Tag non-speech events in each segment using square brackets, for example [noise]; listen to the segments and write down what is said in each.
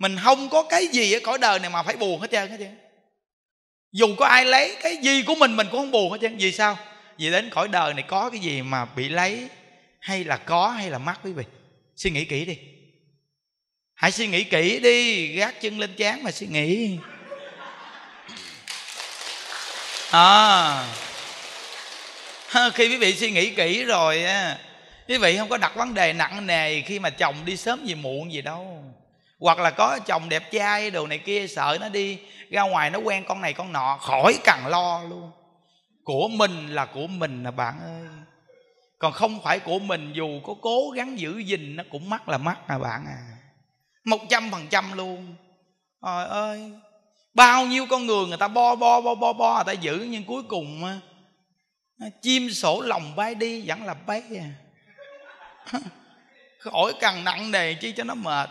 mình không có cái gì ở cõi đời này mà phải buồn hết trơn hết trơn dù có ai lấy cái gì của mình mình cũng không buồn hết trơn vì sao vì đến cõi đời này có cái gì mà bị lấy hay là có hay là mất quý vị suy nghĩ kỹ đi hãy suy nghĩ kỹ đi gác chân lên chán mà suy nghĩ à khi quý vị suy nghĩ kỹ rồi á quý vị không có đặt vấn đề nặng nề khi mà chồng đi sớm gì muộn gì đâu hoặc là có chồng đẹp trai đồ này kia sợ nó đi ra ngoài nó quen con này con nọ khỏi cần lo luôn của mình là của mình nè bạn ơi còn không phải của mình dù có cố gắng giữ gìn nó cũng mắc là mắc nè bạn à một trăm phần trăm luôn trời ơi bao nhiêu con người người ta bo bo bo bo bo người ta giữ nhưng cuối cùng chim sổ lòng bay đi vẫn là bay à [laughs] khỏi cần nặng nề chi cho nó mệt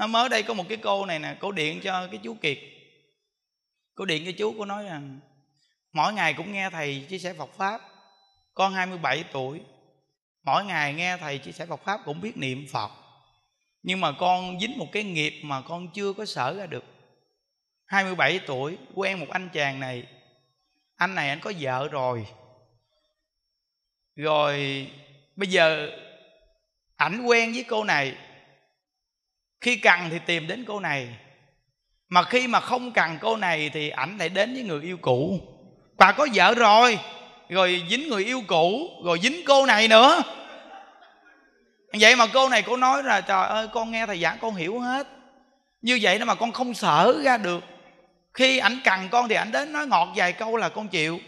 nó mới đây có một cái cô này nè cô điện cho cái chú kiệt cô điện cho chú cô nói rằng mỗi ngày cũng nghe thầy chia sẻ phật pháp con 27 tuổi mỗi ngày nghe thầy chia sẻ phật pháp cũng biết niệm phật nhưng mà con dính một cái nghiệp mà con chưa có sở ra được 27 tuổi quen một anh chàng này anh này anh có vợ rồi rồi bây giờ ảnh quen với cô này khi cần thì tìm đến cô này mà khi mà không cần cô này thì ảnh lại đến với người yêu cũ bà có vợ rồi rồi dính người yêu cũ rồi dính cô này nữa vậy mà cô này cô nói là trời ơi con nghe thầy giảng con hiểu hết như vậy đó mà con không sợ ra được khi ảnh cần con thì ảnh đến nói ngọt vài câu là con chịu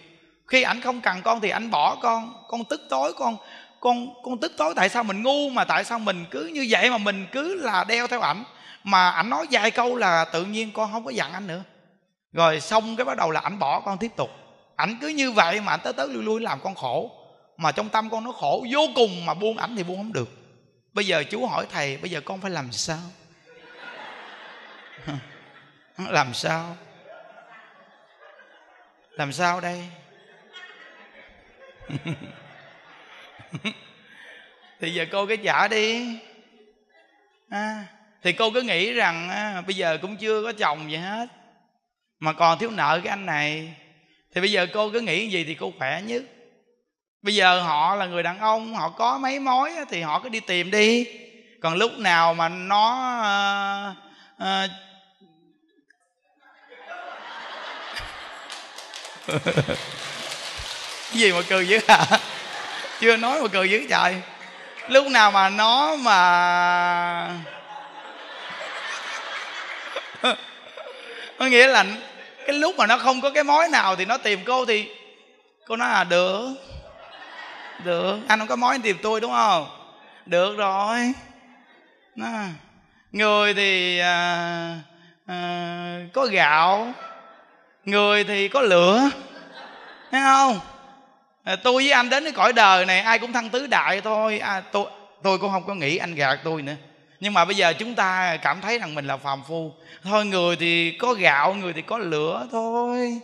khi ảnh không cần con thì ảnh bỏ con con tức tối con con con tức tối tại sao mình ngu mà tại sao mình cứ như vậy mà mình cứ là đeo theo ảnh mà ảnh nói vài câu là tự nhiên con không có dặn anh nữa rồi xong cái bắt đầu là ảnh bỏ con tiếp tục ảnh cứ như vậy mà ảnh tới tới lui lui làm con khổ mà trong tâm con nó khổ vô cùng mà buông ảnh thì buông không được bây giờ chú hỏi thầy bây giờ con phải làm sao [laughs] làm sao làm sao đây [laughs] [laughs] thì giờ cô cứ trả đi à, thì cô cứ nghĩ rằng à, bây giờ cũng chưa có chồng gì hết mà còn thiếu nợ cái anh này thì bây giờ cô cứ nghĩ gì thì cô khỏe nhất bây giờ họ là người đàn ông họ có mấy mối thì họ cứ đi tìm đi còn lúc nào mà nó à, à, [laughs] cái gì mà cười dữ hả chưa nói mà cười dữ trời lúc nào mà nó mà [laughs] có nghĩa là cái lúc mà nó không có cái mối nào thì nó tìm cô thì cô nói là được được anh không có mối anh tìm tôi đúng không được rồi nó, à, người thì à, à, có gạo người thì có lửa thấy không À, tôi với anh đến cái cõi đời này ai cũng thăng tứ đại thôi à, tôi tôi cũng không có nghĩ anh gạt tôi nữa nhưng mà bây giờ chúng ta cảm thấy rằng mình là phàm phu thôi người thì có gạo người thì có lửa thôi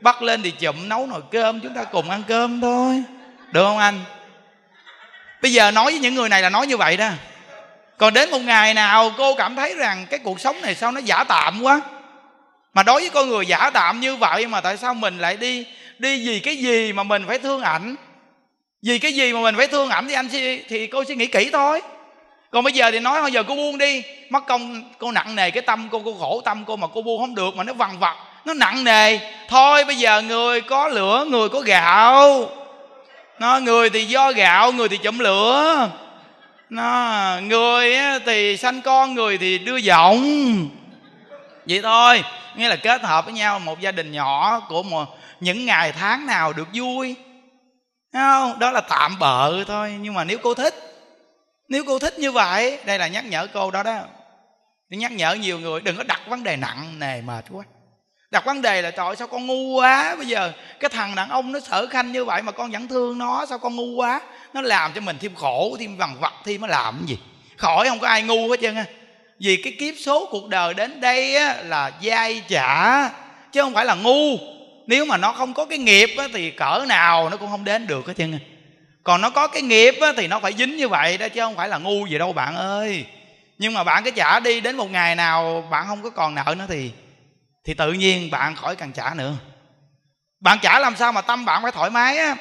bắt lên thì chụm nấu nồi cơm chúng ta cùng ăn cơm thôi được không anh bây giờ nói với những người này là nói như vậy đó còn đến một ngày nào cô cảm thấy rằng cái cuộc sống này sao nó giả tạm quá mà đối với con người giả tạm như vậy mà tại sao mình lại đi đi vì cái gì mà mình phải thương ảnh vì cái gì mà mình phải thương ảnh thì anh thì cô suy nghĩ kỹ thôi còn bây giờ thì nói bây giờ cô buông đi mất công cô nặng nề cái tâm cô cô khổ tâm cô mà cô buông không được mà nó vằn vặt nó nặng nề thôi bây giờ người có lửa người có gạo nó người thì do gạo người thì chụm lửa nó người thì sanh con người thì đưa giọng vậy thôi nghĩa là kết hợp với nhau một gia đình nhỏ của một những ngày tháng nào được vui không đó là tạm bợ thôi nhưng mà nếu cô thích nếu cô thích như vậy đây là nhắc nhở cô đó đó đừng nhắc nhở nhiều người đừng có đặt vấn đề nặng nề mệt quá đặt vấn đề là trời sao con ngu quá bây giờ cái thằng đàn ông nó sở khanh như vậy mà con vẫn thương nó sao con ngu quá nó làm cho mình thêm khổ thêm vằn vặt thêm mới làm cái gì khỏi không có ai ngu hết trơn á vì cái kiếp số cuộc đời đến đây á, là dai trả chứ không phải là ngu nếu mà nó không có cái nghiệp á, thì cỡ nào nó cũng không đến được hết trơn còn nó có cái nghiệp á, thì nó phải dính như vậy đó chứ không phải là ngu gì đâu bạn ơi nhưng mà bạn cứ trả đi đến một ngày nào bạn không có còn nợ nó thì thì tự nhiên bạn khỏi cần trả nữa bạn trả làm sao mà tâm bạn phải thoải mái á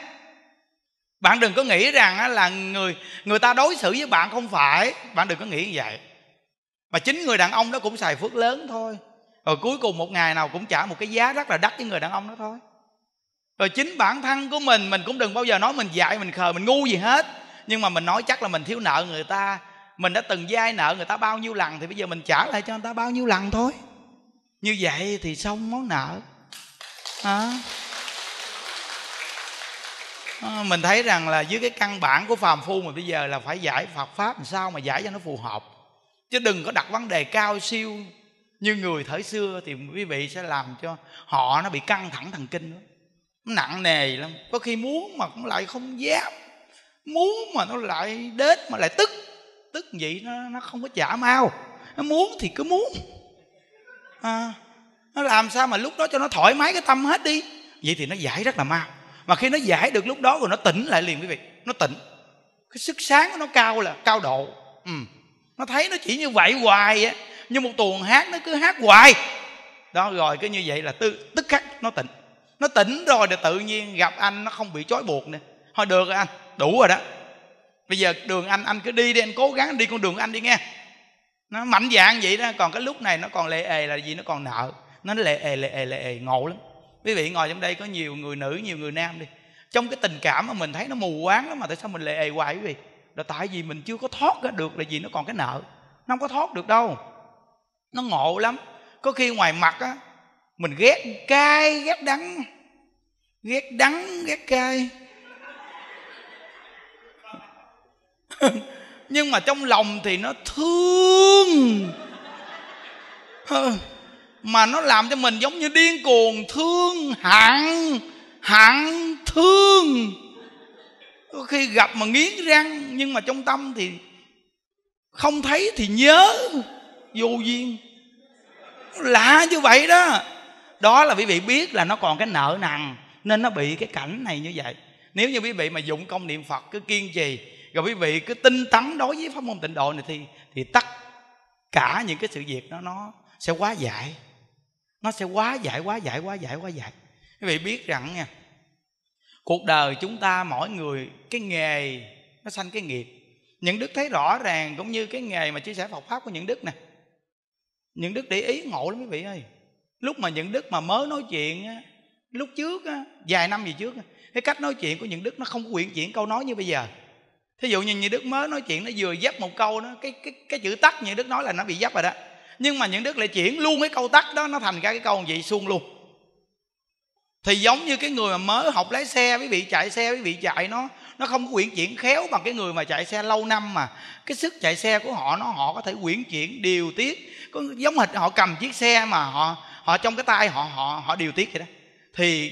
bạn đừng có nghĩ rằng á, là người người ta đối xử với bạn không phải bạn đừng có nghĩ như vậy mà chính người đàn ông đó cũng xài phước lớn thôi rồi cuối cùng một ngày nào cũng trả một cái giá rất là đắt với người đàn ông đó thôi rồi chính bản thân của mình mình cũng đừng bao giờ nói mình dạy mình khờ mình ngu gì hết nhưng mà mình nói chắc là mình thiếu nợ người ta mình đã từng dai nợ người ta bao nhiêu lần thì bây giờ mình trả lại cho người ta bao nhiêu lần thôi như vậy thì xong món nợ à. À, mình thấy rằng là dưới cái căn bản của phàm phu mà bây giờ là phải giải phật pháp làm sao mà giải cho nó phù hợp chứ đừng có đặt vấn đề cao siêu như người thời xưa thì quý vị sẽ làm cho họ nó bị căng thẳng thần kinh đó. nó nặng nề lắm có khi muốn mà cũng lại không dám muốn mà nó lại đến mà lại tức tức vậy nó nó không có giả mau nó muốn thì cứ muốn à, nó làm sao mà lúc đó cho nó thoải mái cái tâm hết đi vậy thì nó giải rất là mau mà khi nó giải được lúc đó rồi nó tỉnh lại liền quý vị nó tỉnh cái sức sáng của nó cao là cao độ ừ. nó thấy nó chỉ như vậy hoài á nhưng một tuần hát nó cứ hát hoài đó rồi cứ như vậy là tư, tức khắc nó tỉnh nó tỉnh rồi thì tự nhiên gặp anh nó không bị trói buộc nữa thôi được rồi anh đủ rồi đó bây giờ đường anh anh cứ đi đi anh cố gắng đi con đường anh đi nghe nó mạnh dạng vậy đó còn cái lúc này nó còn lệ ề là gì nó còn nợ nó lệ ề lệ ề lệ ề ngộ lắm quý vị ngồi trong đây có nhiều người nữ nhiều người nam đi trong cái tình cảm mà mình thấy nó mù quáng lắm mà tại sao mình lệ ề hoài quý vị là tại vì mình chưa có thoát ra được là gì nó còn cái nợ nó không có thoát được đâu nó ngộ lắm có khi ngoài mặt á mình ghét cay ghét đắng ghét đắng ghét cay [laughs] nhưng mà trong lòng thì nó thương [laughs] mà nó làm cho mình giống như điên cuồng thương hạng hạng thương có khi gặp mà nghiến răng nhưng mà trong tâm thì không thấy thì nhớ vô duyên lạ như vậy đó đó là quý vị biết là nó còn cái nợ nặng nên nó bị cái cảnh này như vậy nếu như quý vị mà dụng công niệm phật cứ kiên trì rồi quý vị cứ tinh tấn đối với pháp môn tịnh độ này thì thì tất cả những cái sự việc đó nó sẽ quá giải nó sẽ quá giải quá giải quá giải quá giải quý vị biết rằng nha cuộc đời chúng ta mỗi người cái nghề nó sanh cái nghiệp những đức thấy rõ ràng cũng như cái nghề mà chia sẻ phật pháp của những đức này những đức để ý ngộ lắm quý vị ơi lúc mà những đức mà mới nói chuyện á lúc trước á vài năm gì trước cái cách nói chuyện của những đức nó không có quyện chuyển câu nói như bây giờ thí dụ như những đức mới nói chuyện nó vừa dắp một câu nó cái cái cái chữ tắt những đức nói là nó bị dắp rồi đó nhưng mà những đức lại chuyển luôn cái câu tắt đó nó thành ra cái câu gì xuông luôn thì giống như cái người mà mới học lái xe quý vị chạy xe quý vị chạy nó nó không có quyển chuyển khéo bằng cái người mà chạy xe lâu năm mà cái sức chạy xe của họ nó họ có thể quyển chuyển điều tiết có giống hệt họ cầm chiếc xe mà họ họ trong cái tay họ họ họ điều tiết vậy đó thì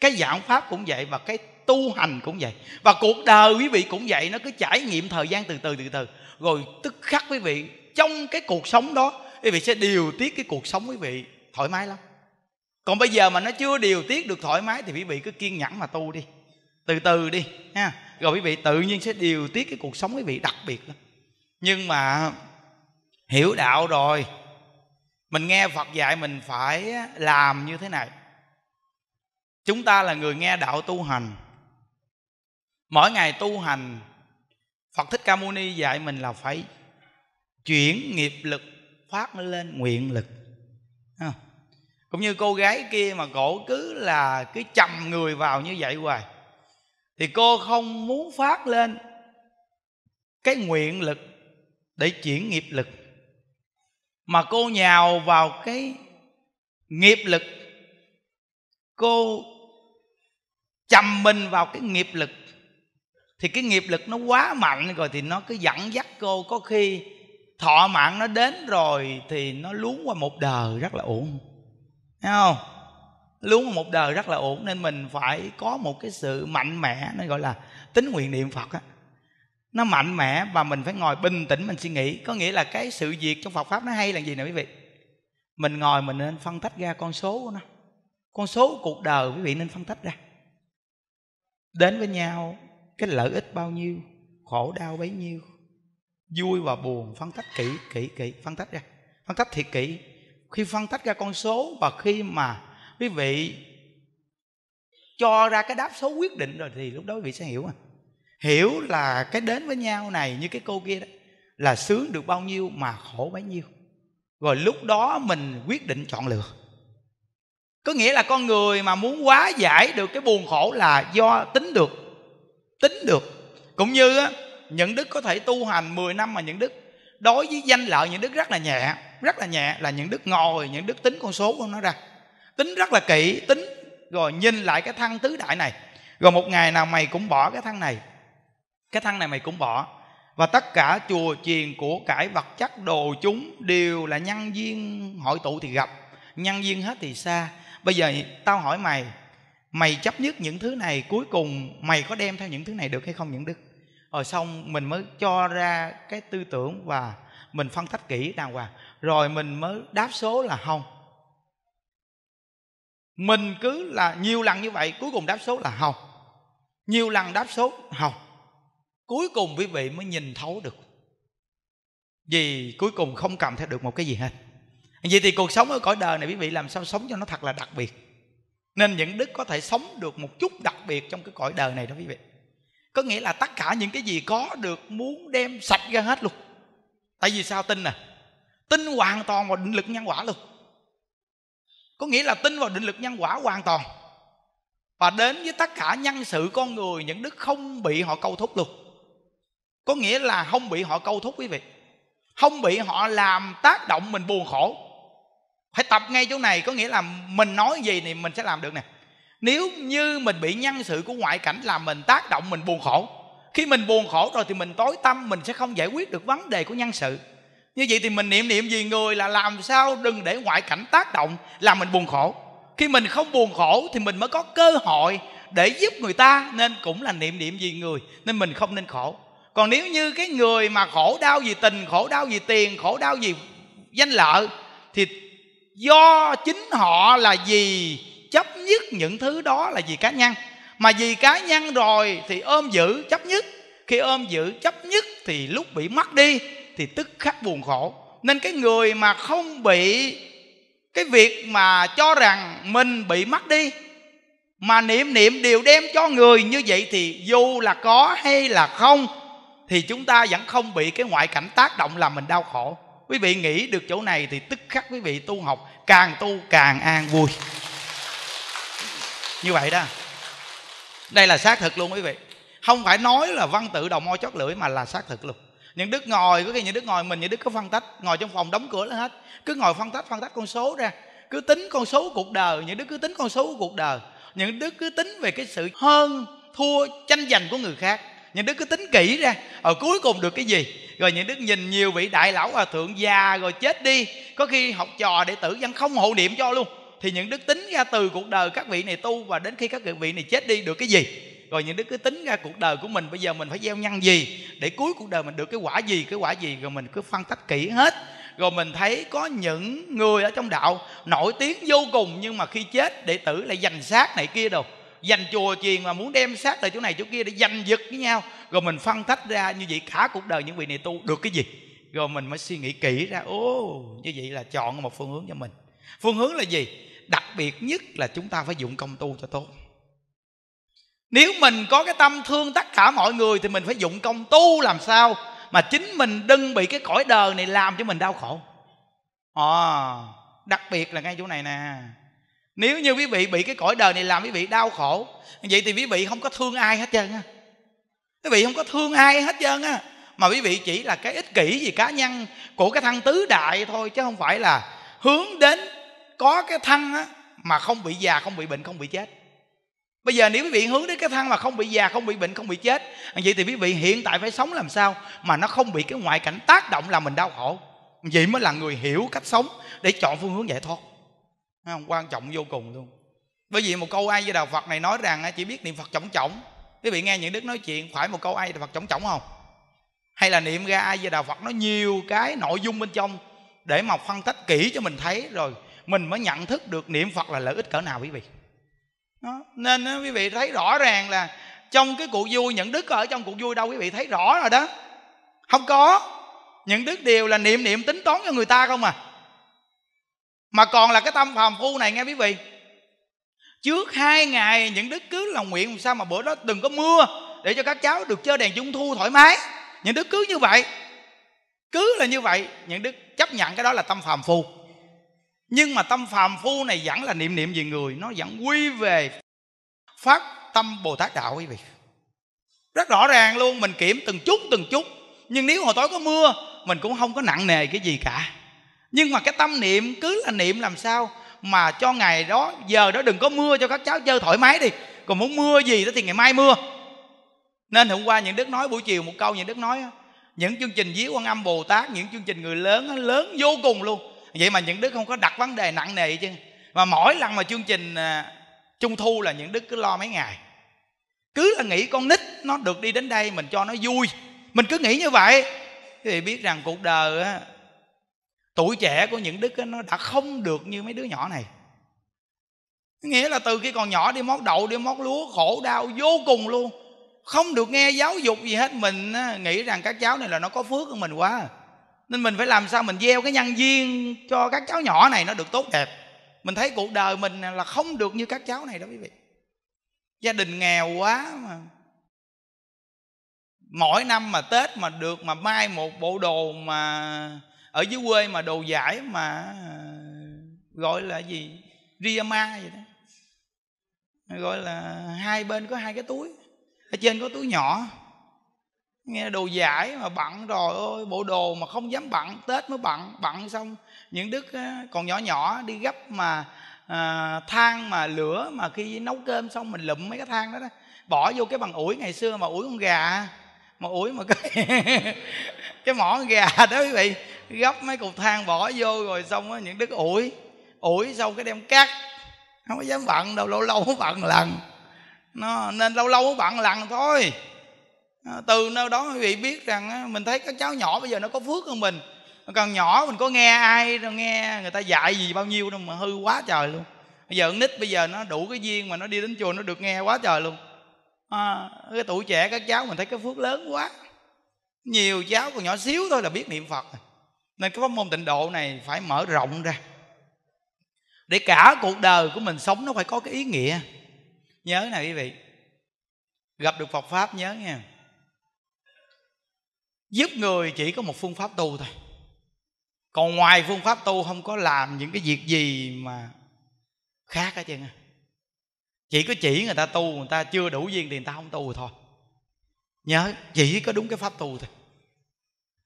cái giảng pháp cũng vậy và cái tu hành cũng vậy và cuộc đời quý vị cũng vậy nó cứ trải nghiệm thời gian từ từ từ từ rồi tức khắc quý vị trong cái cuộc sống đó quý vị sẽ điều tiết cái cuộc sống quý vị thoải mái lắm còn bây giờ mà nó chưa điều tiết được thoải mái thì quý vị cứ kiên nhẫn mà tu đi từ từ đi ha rồi quý vị tự nhiên sẽ điều tiết cái cuộc sống quý vị đặc biệt lắm nhưng mà hiểu đạo rồi mình nghe phật dạy mình phải làm như thế này chúng ta là người nghe đạo tu hành mỗi ngày tu hành phật thích ca mâu ni dạy mình là phải chuyển nghiệp lực phát lên nguyện lực cũng như cô gái kia mà cổ cứ là cứ chầm người vào như vậy hoài thì cô không muốn phát lên cái nguyện lực để chuyển nghiệp lực mà cô nhào vào cái nghiệp lực cô chầm mình vào cái nghiệp lực thì cái nghiệp lực nó quá mạnh rồi thì nó cứ dẫn dắt cô có khi thọ mạng nó đến rồi thì nó luống qua một đời rất là uổng thấy không luôn một đời rất là ổn nên mình phải có một cái sự mạnh mẽ nên gọi là tính nguyện niệm phật á nó mạnh mẽ và mình phải ngồi bình tĩnh mình suy nghĩ có nghĩa là cái sự việc trong phật pháp nó hay là gì nè quý vị mình ngồi mình nên phân tách ra con số của nó con số cuộc đời quý vị nên phân tách ra đến với nhau cái lợi ích bao nhiêu khổ đau bấy nhiêu vui và buồn phân tách kỹ kỹ kỹ phân tách ra phân tách thiệt kỹ khi phân tách ra con số và khi mà quý vị cho ra cái đáp số quyết định rồi thì lúc đó quý vị sẽ hiểu à hiểu là cái đến với nhau này như cái cô kia đó là sướng được bao nhiêu mà khổ bấy nhiêu rồi lúc đó mình quyết định chọn lựa có nghĩa là con người mà muốn quá giải được cái buồn khổ là do tính được tính được cũng như á, những đức có thể tu hành 10 năm mà những đức đối với danh lợi những đức rất là nhẹ rất là nhẹ là những đức ngồi những đức tính con số của nó ra tính rất là kỹ tính rồi nhìn lại cái thân tứ đại này rồi một ngày nào mày cũng bỏ cái thân này cái thân này mày cũng bỏ và tất cả chùa chiền của cải vật chất đồ chúng đều là nhân duyên hội tụ thì gặp nhân duyên hết thì xa bây giờ tao hỏi mày mày chấp nhất những thứ này cuối cùng mày có đem theo những thứ này được hay không những đức rồi xong mình mới cho ra cái tư tưởng và mình phân tích kỹ đàng hoàng rồi mình mới đáp số là không mình cứ là nhiều lần như vậy cuối cùng đáp số là không nhiều lần đáp số không cuối cùng quý vị mới nhìn thấu được vì cuối cùng không cầm theo được một cái gì hết vậy thì cuộc sống ở cõi đời này quý vị làm sao sống cho nó thật là đặc biệt nên những đức có thể sống được một chút đặc biệt trong cái cõi đời này đó quý vị có nghĩa là tất cả những cái gì có được muốn đem sạch ra hết luôn tại vì sao tin nè à? tin hoàn toàn vào định lực nhân quả luôn có nghĩa là tin vào định lực nhân quả hoàn toàn và đến với tất cả nhân sự con người những đức không bị họ câu thúc luôn có nghĩa là không bị họ câu thúc quý vị không bị họ làm tác động mình buồn khổ phải tập ngay chỗ này có nghĩa là mình nói gì thì mình sẽ làm được nè nếu như mình bị nhân sự của ngoại cảnh làm mình tác động mình buồn khổ khi mình buồn khổ rồi thì mình tối tâm mình sẽ không giải quyết được vấn đề của nhân sự như vậy thì mình niệm niệm gì người là làm sao đừng để ngoại cảnh tác động làm mình buồn khổ khi mình không buồn khổ thì mình mới có cơ hội để giúp người ta nên cũng là niệm niệm gì người nên mình không nên khổ còn nếu như cái người mà khổ đau vì tình khổ đau vì tiền khổ đau vì danh lợi thì do chính họ là gì chấp nhất những thứ đó là vì cá nhân mà vì cá nhân rồi thì ôm giữ chấp nhất khi ôm giữ chấp nhất thì lúc bị mất đi thì tức khắc buồn khổ nên cái người mà không bị cái việc mà cho rằng mình bị mất đi mà niệm niệm đều đem cho người như vậy thì dù là có hay là không thì chúng ta vẫn không bị cái ngoại cảnh tác động làm mình đau khổ quý vị nghĩ được chỗ này thì tức khắc quý vị tu học càng tu càng an vui như vậy đó đây là xác thực luôn quý vị không phải nói là văn tự đầu môi chót lưỡi mà là xác thực luôn những đức ngồi có khi những đức ngồi mình những đức có phân tách ngồi trong phòng đóng cửa là hết cứ ngồi phân tách phân tách con số ra cứ tính con số cuộc đời những đức cứ tính con số cuộc đời những đức cứ tính về cái sự hơn thua tranh giành của người khác những đức cứ tính kỹ ra ở cuối cùng được cái gì rồi những đức nhìn nhiều vị đại lão hòa thượng già rồi chết đi có khi học trò đệ tử vẫn không hộ niệm cho luôn thì những đức tính ra từ cuộc đời các vị này tu và đến khi các vị này chết đi được cái gì rồi những đứa cứ tính ra cuộc đời của mình bây giờ mình phải gieo nhân gì để cuối cuộc đời mình được cái quả gì cái quả gì rồi mình cứ phân tách kỹ hết rồi mình thấy có những người ở trong đạo nổi tiếng vô cùng nhưng mà khi chết đệ tử lại giành xác này kia đâu dành chùa chiền mà muốn đem xác từ chỗ này chỗ kia để giành giật với nhau rồi mình phân tách ra như vậy cả cuộc đời những vị này tu được cái gì rồi mình mới suy nghĩ kỹ ra ô như vậy là chọn một phương hướng cho mình phương hướng là gì đặc biệt nhất là chúng ta phải dụng công tu cho tốt nếu mình có cái tâm thương tất cả mọi người thì mình phải dụng công tu làm sao mà chính mình đừng bị cái cõi đời này làm cho mình đau khổ à, đặc biệt là ngay chỗ này nè nếu như quý vị bị cái cõi đời này làm quý vị đau khổ vậy thì quý vị không có thương ai hết trơn á quý vị không có thương ai hết trơn á mà quý vị chỉ là cái ích kỷ gì cá nhân của cái thân tứ đại thôi chứ không phải là hướng đến có cái thân á mà không bị già không bị bệnh không bị chết Bây giờ nếu quý vị hướng đến cái thân mà không bị già, không bị bệnh, không bị chết Vậy thì quý vị hiện tại phải sống làm sao Mà nó không bị cái ngoại cảnh tác động làm mình đau khổ Vậy mới là người hiểu cách sống Để chọn phương hướng giải thoát không? Quan trọng vô cùng luôn Bởi vì một câu ai với Đạo Phật này nói rằng Chỉ biết niệm Phật trọng trọng Quý vị nghe những đức nói chuyện phải một câu ai đạo Phật trọng trọng không Hay là niệm ra ai với Đạo Phật Nó nhiều cái nội dung bên trong Để mà phân tích kỹ cho mình thấy Rồi mình mới nhận thức được niệm Phật là lợi ích cỡ nào quý vị đó. nên quý vị thấy rõ ràng là trong cái cuộc vui những đức ở trong cuộc vui đâu quý vị thấy rõ rồi đó không có những đức đều là niệm niệm tính toán cho người ta không à mà còn là cái tâm phàm phu này nghe quý vị trước hai ngày những đức cứ là nguyện làm sao mà bữa đó đừng có mưa để cho các cháu được chơi đèn trung thu thoải mái những đức cứ như vậy cứ là như vậy những đức chấp nhận cái đó là tâm phàm phu nhưng mà tâm phàm phu này vẫn là niệm niệm về người nó vẫn quy về phát tâm bồ tát đạo quý vị rất rõ ràng luôn mình kiểm từng chút từng chút nhưng nếu hồi tối có mưa mình cũng không có nặng nề cái gì cả nhưng mà cái tâm niệm cứ là niệm làm sao mà cho ngày đó giờ đó đừng có mưa cho các cháu chơi thoải mái đi còn muốn mưa gì đó thì ngày mai mưa nên hôm qua những đức nói buổi chiều một câu những đức nói những chương trình dí quan âm bồ tát những chương trình người lớn lớn vô cùng luôn vậy mà những đức không có đặt vấn đề nặng nề chứ mà mỗi lần mà chương trình à, trung thu là những đức cứ lo mấy ngày cứ là nghĩ con nít nó được đi đến đây mình cho nó vui mình cứ nghĩ như vậy thì biết rằng cuộc đời á, tuổi trẻ của những đức nó đã không được như mấy đứa nhỏ này nghĩa là từ khi còn nhỏ đi mót đậu đi mót lúa khổ đau vô cùng luôn không được nghe giáo dục gì hết mình nghĩ rằng các cháu này là nó có phước hơn mình quá à nên mình phải làm sao mình gieo cái nhân duyên cho các cháu nhỏ này nó được tốt đẹp mình thấy cuộc đời mình là không được như các cháu này đó quý vị gia đình nghèo quá mà mỗi năm mà tết mà được mà mai một bộ đồ mà ở dưới quê mà đồ giải mà à, gọi là gì ria ma vậy đó gọi là hai bên có hai cái túi ở trên có túi nhỏ nghe đồ giải mà bận rồi ơi bộ đồ mà không dám bận tết mới bận bận xong những đức ờ, còn nhỏ nhỏ đi gấp mà à, than mà lửa mà khi nấu cơm xong mình lụm mấy cái than đó đó bỏ vô cái bằng ủi ngày xưa mà ủi con gà mà ủi mà cái [laughs] cái mỏ gà đó quý vị gấp mấy cục than bỏ vô rồi xong á những đức ủi ủi xong cái đem cắt không có dám bận đâu lâu lâu bận lần nó nên lâu lâu bận lần thôi à, từ nơi đó quý vị biết rằng á, mình thấy các cháu nhỏ bây giờ nó có phước hơn mình còn nhỏ mình có nghe ai đâu nghe người ta dạy gì bao nhiêu đâu mà hư quá trời luôn bây giờ nít bây giờ nó đủ cái duyên mà nó đi đến chùa nó được nghe quá trời luôn à, cái tuổi trẻ các cháu mình thấy cái phước lớn quá nhiều cháu còn nhỏ xíu thôi là biết niệm phật nên cái pháp môn tịnh độ này phải mở rộng ra để cả cuộc đời của mình sống nó phải có cái ý nghĩa nhớ này quý vị gặp được phật pháp nhớ nha giúp người chỉ có một phương pháp tu thôi còn ngoài phương pháp tu không có làm những cái việc gì mà khác hết trơn chỉ có chỉ người ta tu người ta chưa đủ duyên thì người ta không tu thôi nhớ chỉ có đúng cái pháp tu thôi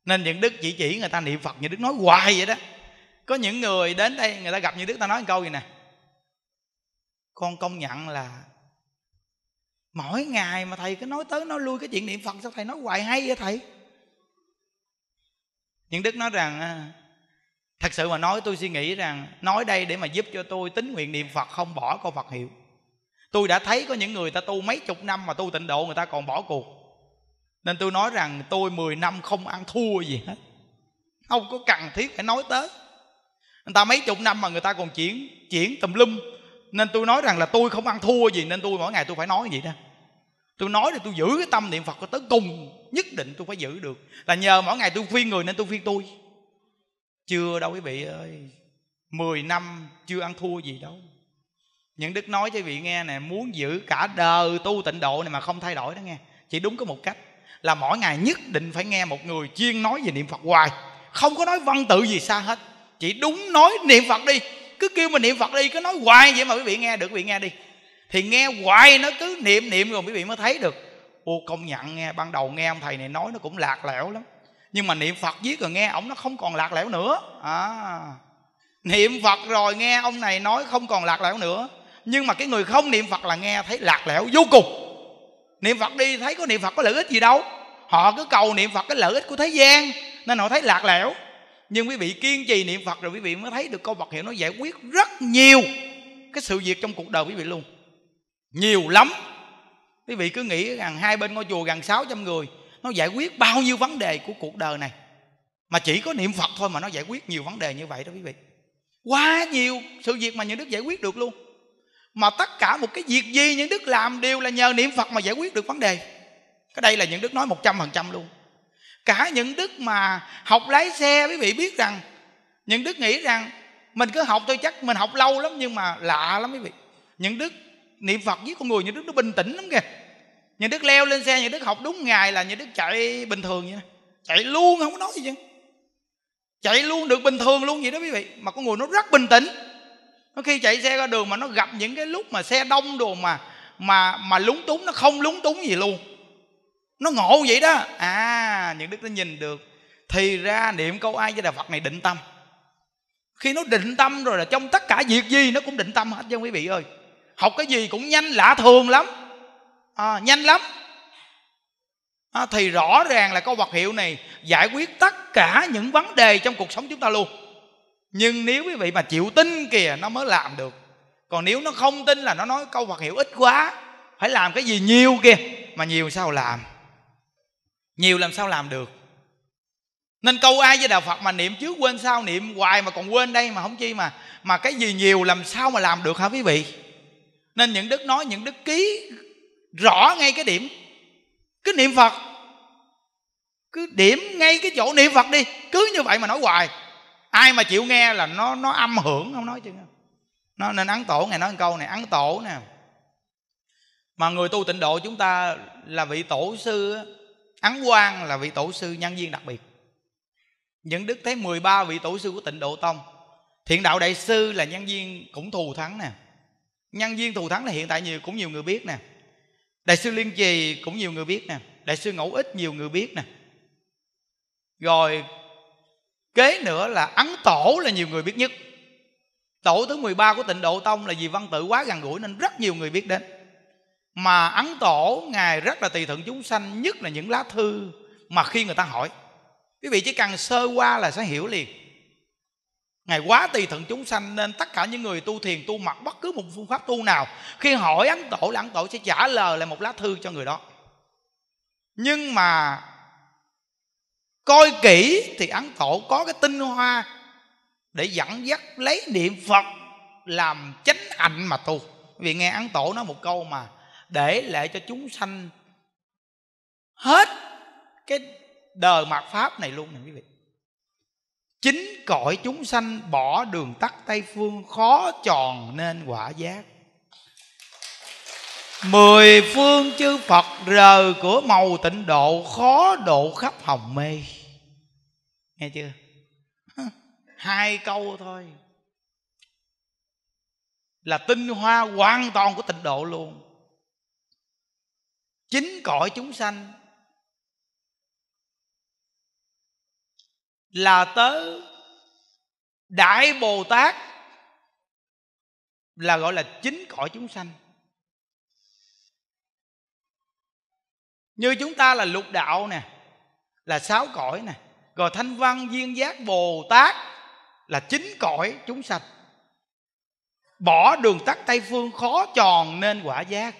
nên những đức chỉ chỉ người ta niệm phật như đức nói hoài vậy đó có những người đến đây người ta gặp như đức ta nói một câu gì nè con công nhận là mỗi ngày mà thầy cứ nói tới nói lui cái chuyện niệm phật sao thầy nói hoài hay vậy thầy nhưng đức nói rằng à, thật sự mà nói tôi suy nghĩ rằng nói đây để mà giúp cho tôi tính nguyện niệm phật không bỏ câu phật hiệu tôi đã thấy có những người ta tu mấy chục năm mà tu tịnh độ người ta còn bỏ cuộc nên tôi nói rằng tôi 10 năm không ăn thua gì hết không có cần thiết phải nói tới người ta mấy chục năm mà người ta còn chuyển chuyển tùm lum nên tôi nói rằng là tôi không ăn thua gì nên tôi mỗi ngày tôi phải nói vậy đó tôi nói thì tôi giữ cái tâm niệm phật của tới cùng nhất định tôi phải giữ được là nhờ mỗi ngày tôi khuyên người nên tôi khuyên tôi chưa đâu quý vị ơi 10 năm chưa ăn thua gì đâu những đức nói cho quý vị nghe nè muốn giữ cả đời tu tịnh độ này mà không thay đổi đó nghe chỉ đúng có một cách là mỗi ngày nhất định phải nghe một người chuyên nói về niệm phật hoài không có nói văn tự gì xa hết chỉ đúng nói niệm phật đi cứ kêu mình niệm phật đi cứ nói hoài vậy mà quý vị nghe được quý vị nghe đi thì nghe hoài nó cứ niệm niệm rồi quý vị mới thấy được ô công nhận nghe ban đầu nghe ông thầy này nói nó cũng lạc lẽo lắm nhưng mà niệm phật viết rồi nghe ông nó không còn lạc lẽo nữa à niệm phật rồi nghe ông này nói không còn lạc lẽo nữa nhưng mà cái người không niệm phật là nghe thấy lạc lẽo vô cùng niệm phật đi thấy có niệm phật có lợi ích gì đâu họ cứ cầu niệm phật cái lợi ích của thế gian nên họ thấy lạc lẽo nhưng quý vị kiên trì niệm phật rồi quý vị mới thấy được câu vật hiệu nó giải quyết rất nhiều cái sự việc trong cuộc đời quý vị luôn nhiều lắm quý vị cứ nghĩ rằng hai bên ngôi chùa gần 600 người nó giải quyết bao nhiêu vấn đề của cuộc đời này mà chỉ có niệm phật thôi mà nó giải quyết nhiều vấn đề như vậy đó quý vị quá nhiều sự việc mà những đức giải quyết được luôn mà tất cả một cái việc gì những đức làm đều là nhờ niệm phật mà giải quyết được vấn đề cái đây là những đức nói 100% luôn cả những đức mà học lái xe quý vị biết rằng những đức nghĩ rằng mình cứ học thôi chắc mình học lâu lắm nhưng mà lạ lắm quý vị những đức niệm phật với con người nhà đức nó bình tĩnh lắm kìa nhà đức leo lên xe nhà đức học đúng ngày là nhà đức chạy bình thường vậy chạy luôn không có nói gì chứ chạy luôn được bình thường luôn vậy đó quý vị mà con người nó rất bình tĩnh nó khi chạy xe ra đường mà nó gặp những cái lúc mà xe đông đồ mà mà mà lúng túng nó không lúng túng gì luôn nó ngộ vậy đó à những đức nó nhìn được thì ra niệm câu ai với đà phật này định tâm khi nó định tâm rồi là trong tất cả việc gì nó cũng định tâm hết chứ quý vị ơi học cái gì cũng nhanh lạ thường lắm à, nhanh lắm à, thì rõ ràng là câu vật hiệu này giải quyết tất cả những vấn đề trong cuộc sống chúng ta luôn nhưng nếu quý vị mà chịu tin kìa nó mới làm được còn nếu nó không tin là nó nói câu vật hiệu ít quá phải làm cái gì nhiều kìa mà nhiều sao làm nhiều làm sao làm được nên câu ai với đạo phật mà niệm trước quên sau niệm hoài mà còn quên đây mà không chi mà mà cái gì nhiều làm sao mà làm được hả quý vị nên những đức nói những đức ký rõ ngay cái điểm cứ niệm phật cứ điểm ngay cái chỗ niệm phật đi cứ như vậy mà nói hoài ai mà chịu nghe là nó nó âm hưởng không nói chứ nó nên ấn tổ ngài nói câu này ấn tổ nè mà người tu tịnh độ chúng ta là vị tổ sư ấn quan là vị tổ sư nhân viên đặc biệt những đức thấy 13 vị tổ sư của tịnh độ tông thiện đạo đại sư là nhân viên cũng thù thắng nè nhân viên thù thắng là hiện tại nhiều cũng nhiều người biết nè đại sư liên trì cũng nhiều người biết nè đại sư ngẫu ích nhiều người biết nè rồi kế nữa là ấn tổ là nhiều người biết nhất tổ thứ 13 của tịnh độ tông là vì văn tự quá gần gũi nên rất nhiều người biết đến mà ấn tổ ngài rất là tùy thuận chúng sanh nhất là những lá thư mà khi người ta hỏi quý vị chỉ cần sơ qua là sẽ hiểu liền Ngài quá tùy thuận chúng sanh nên tất cả những người tu thiền tu mặc bất cứ một phương pháp tu nào Khi hỏi ấn tổ là ấn tổ sẽ trả lời lại một lá thư cho người đó Nhưng mà coi kỹ thì ấn tổ có cái tinh hoa Để dẫn dắt lấy niệm Phật làm chánh ảnh mà tu Vì nghe ấn tổ nói một câu mà Để lại cho chúng sanh hết cái đời mạt pháp này luôn nè quý vị chính cõi chúng sanh bỏ đường tắt tây phương khó tròn nên quả giác mười phương chư phật rờ cửa màu tịnh độ khó độ khắp hồng mê nghe chưa [laughs] hai câu thôi là tinh hoa hoàn toàn của tịnh độ luôn chính cõi chúng sanh là tớ đại bồ tát là gọi là chính cõi chúng sanh như chúng ta là lục đạo nè là sáu cõi nè rồi thanh văn viên giác bồ tát là chính cõi chúng sanh bỏ đường tắt tây phương khó tròn nên quả giác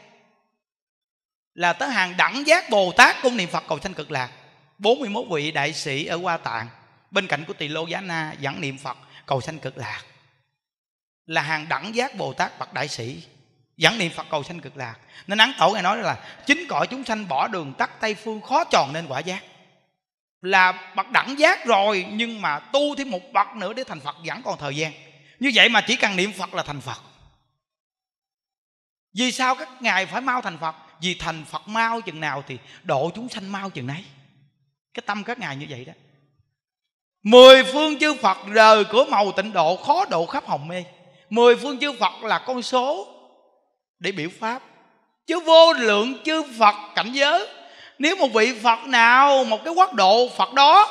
là tới hàng đẳng giác bồ tát cũng niệm phật cầu sanh cực lạc 41 vị đại sĩ ở hoa tạng bên cạnh của tỳ lô giá na dẫn niệm phật cầu sanh cực lạc là hàng đẳng giác bồ tát bậc đại sĩ dẫn niệm phật cầu sanh cực lạc nên án tổ ngài nói là chính cõi chúng sanh bỏ đường tắt tây phương khó tròn nên quả giác là bậc đẳng giác rồi nhưng mà tu thêm một bậc nữa để thành phật vẫn còn thời gian như vậy mà chỉ cần niệm phật là thành phật vì sao các ngài phải mau thành phật vì thành phật mau chừng nào thì độ chúng sanh mau chừng nấy cái tâm các ngài như vậy đó Mười phương chư Phật rời cửa màu tịnh độ khó độ khắp hồng mê Mười phương chư Phật là con số để biểu pháp Chứ vô lượng chư Phật cảnh giới Nếu một vị Phật nào, một cái quốc độ Phật đó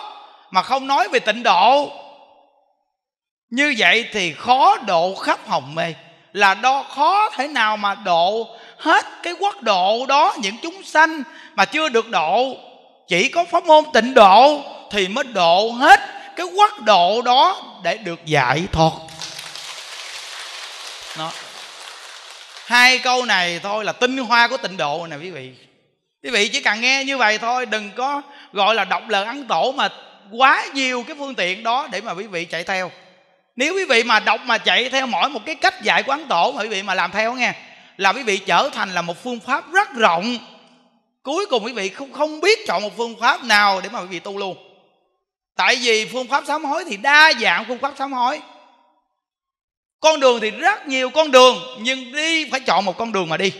Mà không nói về tịnh độ Như vậy thì khó độ khắp hồng mê Là đo khó thể nào mà độ hết cái quốc độ đó Những chúng sanh mà chưa được độ Chỉ có pháp môn tịnh độ thì mới độ hết cái quốc độ đó để được giải thoát nó hai câu này thôi là tinh hoa của tịnh độ nè quý vị quý vị chỉ cần nghe như vậy thôi đừng có gọi là đọc lời ăn tổ mà quá nhiều cái phương tiện đó để mà quý vị chạy theo nếu quý vị mà đọc mà chạy theo mỗi một cái cách dạy của ấn tổ mà quý vị mà làm theo nghe là quý vị trở thành là một phương pháp rất rộng cuối cùng quý vị không không biết chọn một phương pháp nào để mà quý vị tu luôn tại vì phương pháp sám hối thì đa dạng phương pháp sám hối con đường thì rất nhiều con đường nhưng đi phải chọn một con đường mà đi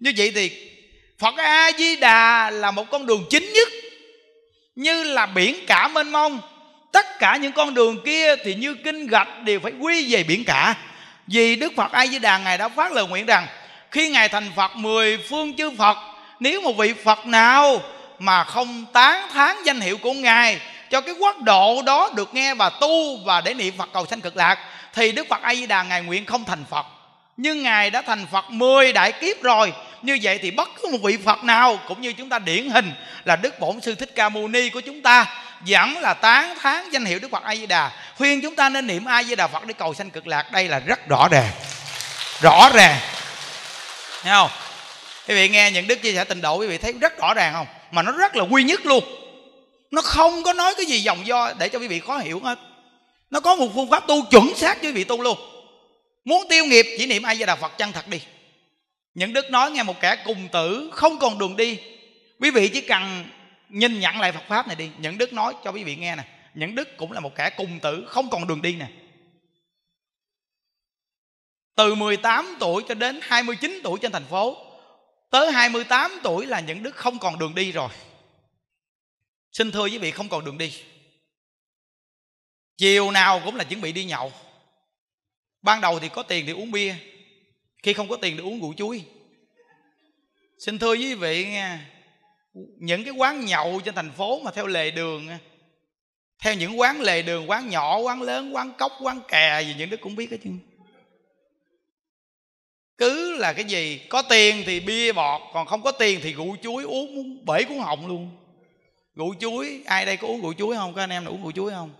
như vậy thì phật a di đà là một con đường chính nhất như là biển cả mênh mông tất cả những con đường kia thì như kinh gạch đều phải quy về biển cả vì đức phật a di đà ngài đã phát lời nguyện rằng khi ngài thành phật mười phương chư phật nếu một vị phật nào mà không tán thán danh hiệu của ngài cho cái quốc độ đó được nghe và tu và để niệm Phật cầu sanh cực lạc thì Đức Phật A Di Đà ngài nguyện không thành Phật nhưng ngài đã thành Phật 10 đại kiếp rồi như vậy thì bất cứ một vị Phật nào cũng như chúng ta điển hình là Đức Bổn Sư Thích Ca Mâu Ni của chúng ta vẫn là tán thán danh hiệu Đức Phật A Di Đà khuyên chúng ta nên niệm A Di Đà Phật để cầu sanh cực lạc đây là rất rõ ràng rõ ràng thấy không quý vị nghe những đức chia sẻ tình độ quý vị thấy rất rõ ràng không mà nó rất là quy nhất luôn nó không có nói cái gì dòng do để cho quý vị khó hiểu hết nó có một phương pháp tu chuẩn xác cho quý vị tu luôn muốn tiêu nghiệp chỉ niệm ai gia đà phật chân thật đi những đức nói nghe một kẻ cùng tử không còn đường đi quý vị chỉ cần nhìn nhận lại phật pháp này đi những đức nói cho quý vị nghe nè những đức cũng là một kẻ cùng tử không còn đường đi nè từ 18 tuổi cho đến 29 tuổi trên thành phố Tới 28 tuổi là những đức không còn đường đi rồi xin thưa quý vị không còn đường đi chiều nào cũng là chuẩn bị đi nhậu ban đầu thì có tiền thì uống bia khi không có tiền thì uống rượu chuối xin thưa quý vị nghe những cái quán nhậu trên thành phố mà theo lề đường theo những quán lề đường quán nhỏ quán lớn quán cốc quán kè gì những đứa cũng biết hết chứ cứ là cái gì có tiền thì bia bọt còn không có tiền thì rượu chuối uống bể cuốn họng luôn Rượu chuối, ai đây có uống rượu chuối không? Các anh em uống rượu chuối không?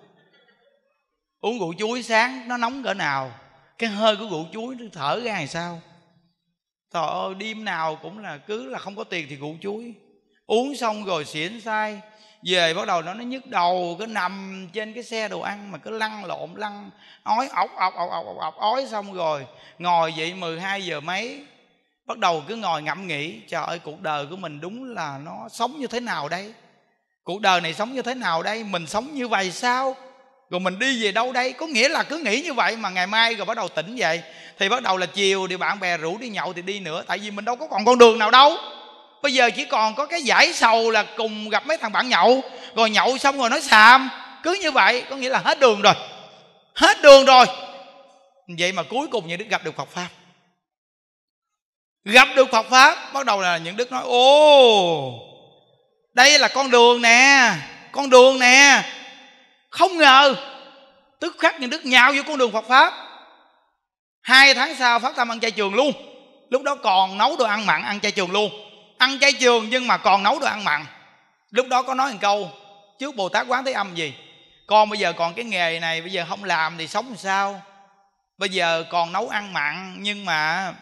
Uống rượu chuối sáng nó nóng cỡ nào? Cái hơi của rượu chuối nó thở ra làm sao? Trời ơi, đêm nào cũng là cứ là không có tiền thì rượu chuối. Uống xong rồi xỉn sai, về bắt đầu nó nó nhức đầu cứ nằm trên cái xe đồ ăn mà cứ lăn lộn lăn ói ọc ọc ọc ọc ọc, ọc ói xong rồi ngồi vậy 12 giờ mấy bắt đầu cứ ngồi ngẫm nghĩ trời ơi cuộc đời của mình đúng là nó sống như thế nào đây cuộc đời này sống như thế nào đây mình sống như vậy sao rồi mình đi về đâu đây có nghĩa là cứ nghĩ như vậy mà ngày mai rồi bắt đầu tỉnh dậy thì bắt đầu là chiều thì bạn bè rủ đi nhậu thì đi nữa tại vì mình đâu có còn con đường nào đâu bây giờ chỉ còn có cái giải sầu là cùng gặp mấy thằng bạn nhậu rồi nhậu xong rồi nói xàm cứ như vậy có nghĩa là hết đường rồi hết đường rồi vậy mà cuối cùng những đức gặp được phật pháp gặp được phật pháp bắt đầu là những đức nói ô đây là con đường nè con đường nè không ngờ tức khắc những đức nhào vô con đường phật pháp hai tháng sau phát tâm ăn chay trường luôn lúc đó còn nấu đồ ăn mặn ăn chay trường luôn ăn chay trường nhưng mà còn nấu đồ ăn mặn lúc đó có nói một câu trước bồ tát quán thế âm gì con bây giờ còn cái nghề này bây giờ không làm thì sống sao bây giờ còn nấu ăn mặn nhưng mà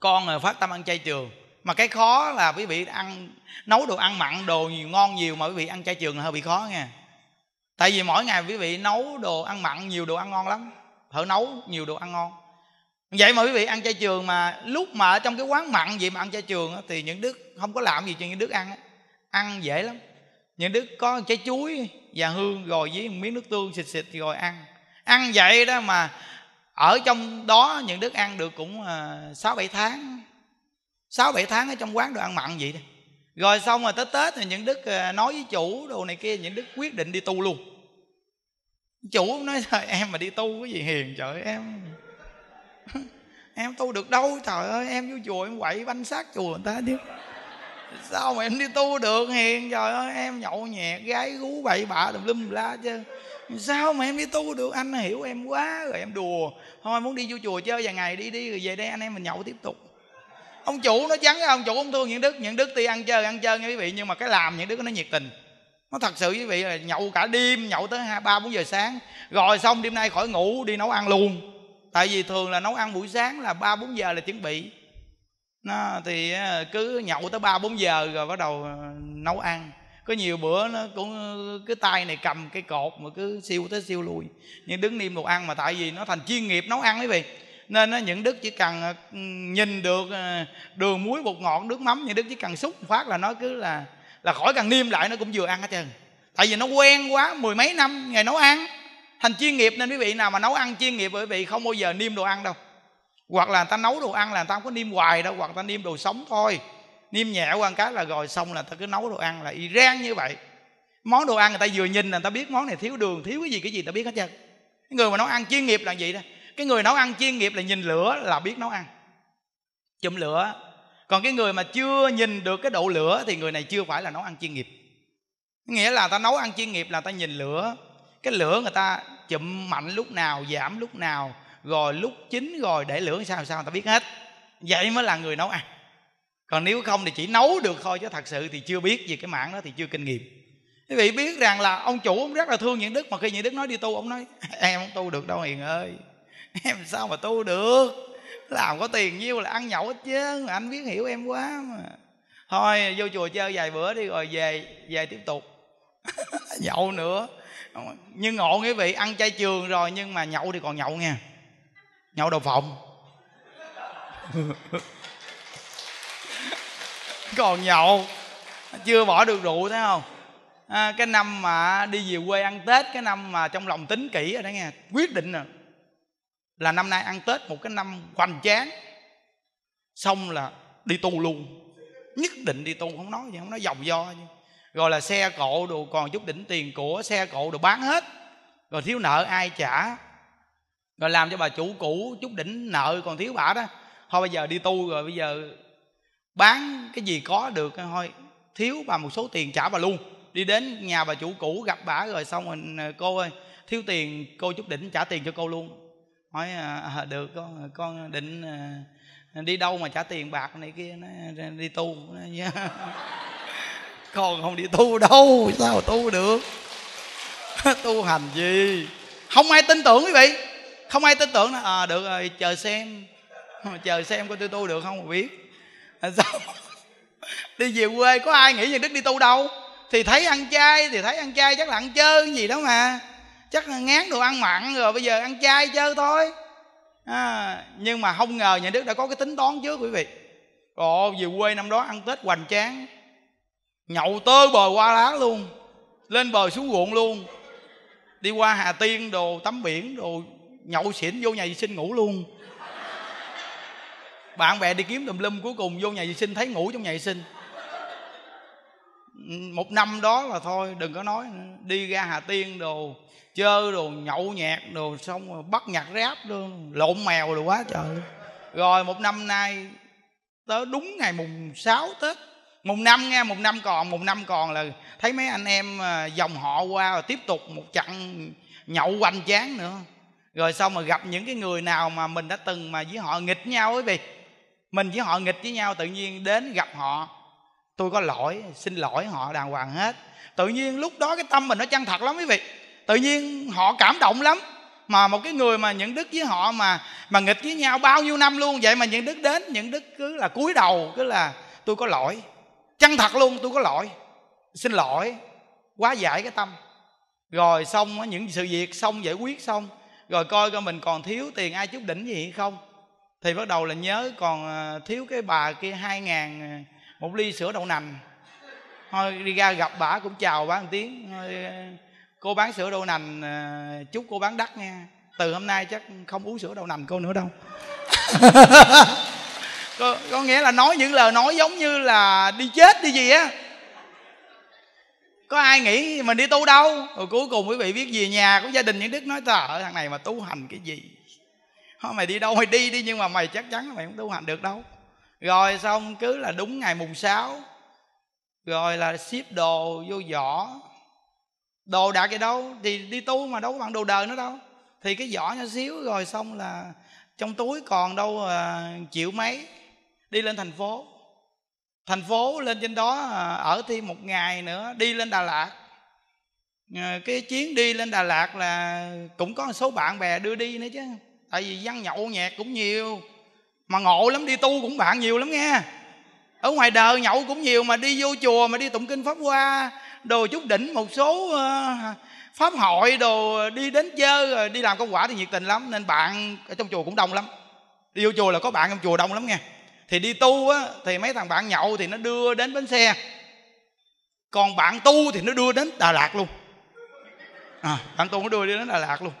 con phát tâm ăn chay trường mà cái khó là quý vị ăn nấu đồ ăn mặn đồ nhiều ngon nhiều mà quý vị ăn chay trường là hơi bị khó nha tại vì mỗi ngày quý vị nấu đồ ăn mặn nhiều đồ ăn ngon lắm thợ nấu nhiều đồ ăn ngon vậy mà quý vị ăn chay trường mà lúc mà ở trong cái quán mặn gì mà ăn chay trường thì những đức không có làm gì cho những đức ăn ăn dễ lắm những đức có trái chuối và hương rồi với miếng nước tương xịt xịt rồi ăn ăn vậy đó mà ở trong đó những đức ăn được cũng à, sáu bảy tháng sáu bảy tháng ở trong quán đồ ăn mặn vậy đó rồi xong rồi tới tết thì những đức ờ, nói với chủ đồ này kia những đức quyết định đi tu luôn chủ nói trời [laughs] em mà đi tu cái gì hiền trời em [laughs] em tu được đâu trời ơi em vô chùa em quậy banh sát chùa người ta chứ sao mà em đi tu được hiền trời ơi em nhậu nhẹt gái gú bậy bạ tùm lum la chứ sao mà em đi tu được anh hiểu em quá rồi em đùa thôi muốn đi vô chùa chơi vài ngày đi đi rồi về đây anh em mình nhậu tiếp tục ông chủ nó vắng ông chủ ông thương những đức những đức thì ăn chơi ăn chơi nha quý vị nhưng mà cái làm những đức nó nhiệt tình nó thật sự quý vị là nhậu cả đêm nhậu tới hai ba bốn giờ sáng rồi xong đêm nay khỏi ngủ đi nấu ăn luôn tại vì thường là nấu ăn buổi sáng là ba bốn giờ là chuẩn bị nó thì cứ nhậu tới ba bốn giờ rồi bắt đầu ờ, nấu ăn có nhiều bữa nó cũng ờ, cứ tay này cầm cái cột mà cứ siêu tới siêu lui nhưng đứng niêm đồ ăn mà tại vì nó thành chuyên nghiệp nấu ăn quý vị nên những đức chỉ cần ờ, nhìn được ờ, đường muối bột ngọt nước mắm những đức chỉ cần xúc phát là nó cứ là là khỏi cần niêm lại nó cũng vừa ăn hết trơn tại vì nó quen quá mười mấy năm ngày nấu ăn thành chuyên nghiệp nên quý vị nào mà nấu ăn chuyên nghiệp quý vị không bao giờ niêm đồ ăn đâu hoặc là người ta nấu đồ ăn là người ta không có niêm hoài đâu hoặc người ta niêm đồ sống thôi niêm nhẹ qua cái là rồi xong là ta cứ nấu đồ ăn là y rang như vậy món đồ ăn người ta vừa nhìn là người ta biết món này thiếu đường thiếu cái gì cái gì người ta biết hết trơn người mà nấu ăn chuyên nghiệp là gì đó cái người nấu ăn chuyên nghiệp là nhìn lửa là biết nấu ăn chùm lửa còn cái người mà chưa nhìn được cái độ lửa thì người này chưa phải là nấu ăn chuyên nghiệp nghĩa là ta nấu ăn chuyên nghiệp là ta nhìn lửa cái lửa người ta chụm mạnh lúc nào giảm lúc nào rồi lúc chín rồi để lửa sao sao ta biết hết vậy mới là người nấu ăn còn nếu không thì chỉ nấu được thôi chứ thật sự thì chưa biết gì cái mảng đó thì chưa kinh nghiệm quý vị biết rằng là ông chủ ông rất là thương những đức mà khi những đức nói đi tu ông nói em không tu được đâu hiền ơi [laughs] em sao mà tu được làm có tiền nhiêu là ăn nhậu hết chứ anh biết hiểu em quá mà thôi vô chùa chơi vài bữa đi rồi về về tiếp tục [laughs] nhậu nữa nhưng ngộ quý vị ăn chay trường rồi nhưng mà nhậu thì còn nhậu nha nhậu đầu phòng [laughs] còn nhậu chưa bỏ được rượu thấy không à, cái năm mà đi về quê ăn tết cái năm mà trong lòng tính kỹ rồi đó nghe quyết định rồi à là năm nay ăn tết một cái năm hoành tráng xong là đi tu luôn nhất định đi tu không nói gì không nói dòng do gì. rồi là xe cộ đồ còn chút đỉnh tiền của xe cộ đồ bán hết rồi thiếu nợ ai trả rồi làm cho bà chủ cũ chút đỉnh nợ còn thiếu bả đó thôi bây giờ đi tu rồi bây giờ bán cái gì có được thôi thiếu bà một số tiền trả bà luôn đi đến nhà bà chủ cũ gặp bả rồi xong rồi ờ, cô ơi thiếu tiền cô chút đỉnh trả tiền cho cô luôn hỏi à, à, được con con định à, đi đâu mà trả tiền bạc này kia nó đi tu nó [laughs] con không đi tu đâu sao tu được [laughs] tu hành gì không ai tin tưởng quý vị không ai tin tưởng nó à, được rồi chờ xem chờ xem coi tôi tu được không mà biết à, [laughs] sao đi về quê có ai nghĩ như đức đi tu đâu thì thấy ăn chay thì thấy ăn chay chắc là ăn chơi gì đó mà chắc ngán đồ ăn mặn rồi bây giờ ăn chay chơi thôi à, nhưng mà không ngờ nhà nước đã có cái tính toán trước quý vị ồ về quê năm đó ăn tết hoành tráng nhậu tơ bờ qua lá luôn lên bờ xuống ruộng luôn đi qua hà tiên đồ tắm biển đồ nhậu xỉn vô nhà vệ sinh ngủ luôn bạn bè đi kiếm tùm lum cuối cùng vô nhà vệ sinh thấy ngủ trong nhà vệ sinh một năm đó là thôi đừng có nói đi ra hà tiên đồ chơi đồ nhậu nhạc đồ xong rồi bắt nhặt rap luôn lộn mèo đồ quá trời rồi một năm nay tới đúng ngày mùng 6 tết mùng năm nghe mùng năm còn mùng năm còn là thấy mấy anh em à, dòng họ qua rồi tiếp tục một chặng nhậu hoành tráng nữa rồi xong mà gặp những cái người nào mà mình đã từng mà với họ nghịch nhau quý vị mình với họ nghịch với nhau tự nhiên đến gặp họ tôi có lỗi xin lỗi họ đàng hoàng hết tự nhiên lúc đó cái tâm mình nó chân thật lắm quý vị tự nhiên họ cảm động lắm mà một cái người mà những đức với họ mà mà nghịch với nhau bao nhiêu năm luôn vậy mà những đức đến những đức cứ là cúi đầu cứ là tôi có lỗi chân thật luôn tôi có lỗi xin lỗi quá giải cái tâm rồi xong những sự việc xong giải quyết xong rồi coi coi mình còn thiếu tiền ai chút đỉnh gì hay không thì bắt đầu là nhớ còn ờ, thiếu cái bà kia hai ngàn ờ, một ly sữa đậu nành thôi đi ra gặp bà cũng chào bà một tiếng thôi cô bán sữa đậu nành à, chúc cô bán đắt nha từ hôm nay chắc không uống sữa đậu nành cô nữa đâu [laughs] có, có nghĩa là nói những lời nói giống như là đi chết đi gì á có ai nghĩ mình đi tu đâu rồi cuối cùng quý vị biết về nhà của gia đình những đức nói ở thằng này mà tu hành cái gì thôi mày đi đâu mày đi đi nhưng mà mày chắc chắn mày không tu hành được đâu rồi xong cứ là đúng ngày mùng 6 rồi là ship đồ vô giỏ đồ đạc gì đâu thì đi tu mà đâu có bằng đồ đời nữa đâu thì cái vỏ nhỏ xíu rồi xong là trong túi còn đâu à, chịu mấy đi lên thành phố thành phố lên trên đó à, ở thêm một ngày nữa đi lên đà lạt à, cái chuyến đi lên đà lạt là cũng có một số bạn bè đưa đi nữa chứ tại vì văn nhậu nhẹt cũng nhiều mà ngộ lắm đi tu cũng bạn nhiều lắm nghe ở ngoài đời nhậu cũng nhiều mà đi vô chùa mà đi tụng kinh pháp hoa đồ chút đỉnh một số ờ, pháp hội đồ đi đến chơi rồi ờ, đi làm công quả thì nhiệt tình lắm nên bạn ở trong chùa cũng đông lắm đi vô chùa là có bạn trong chùa đông lắm nghe thì đi tu á thì mấy thằng bạn nhậu thì nó đưa đến bến xe còn bạn tu thì nó đưa đến đà lạt luôn à, bạn tu nó đưa đi đến đà lạt luôn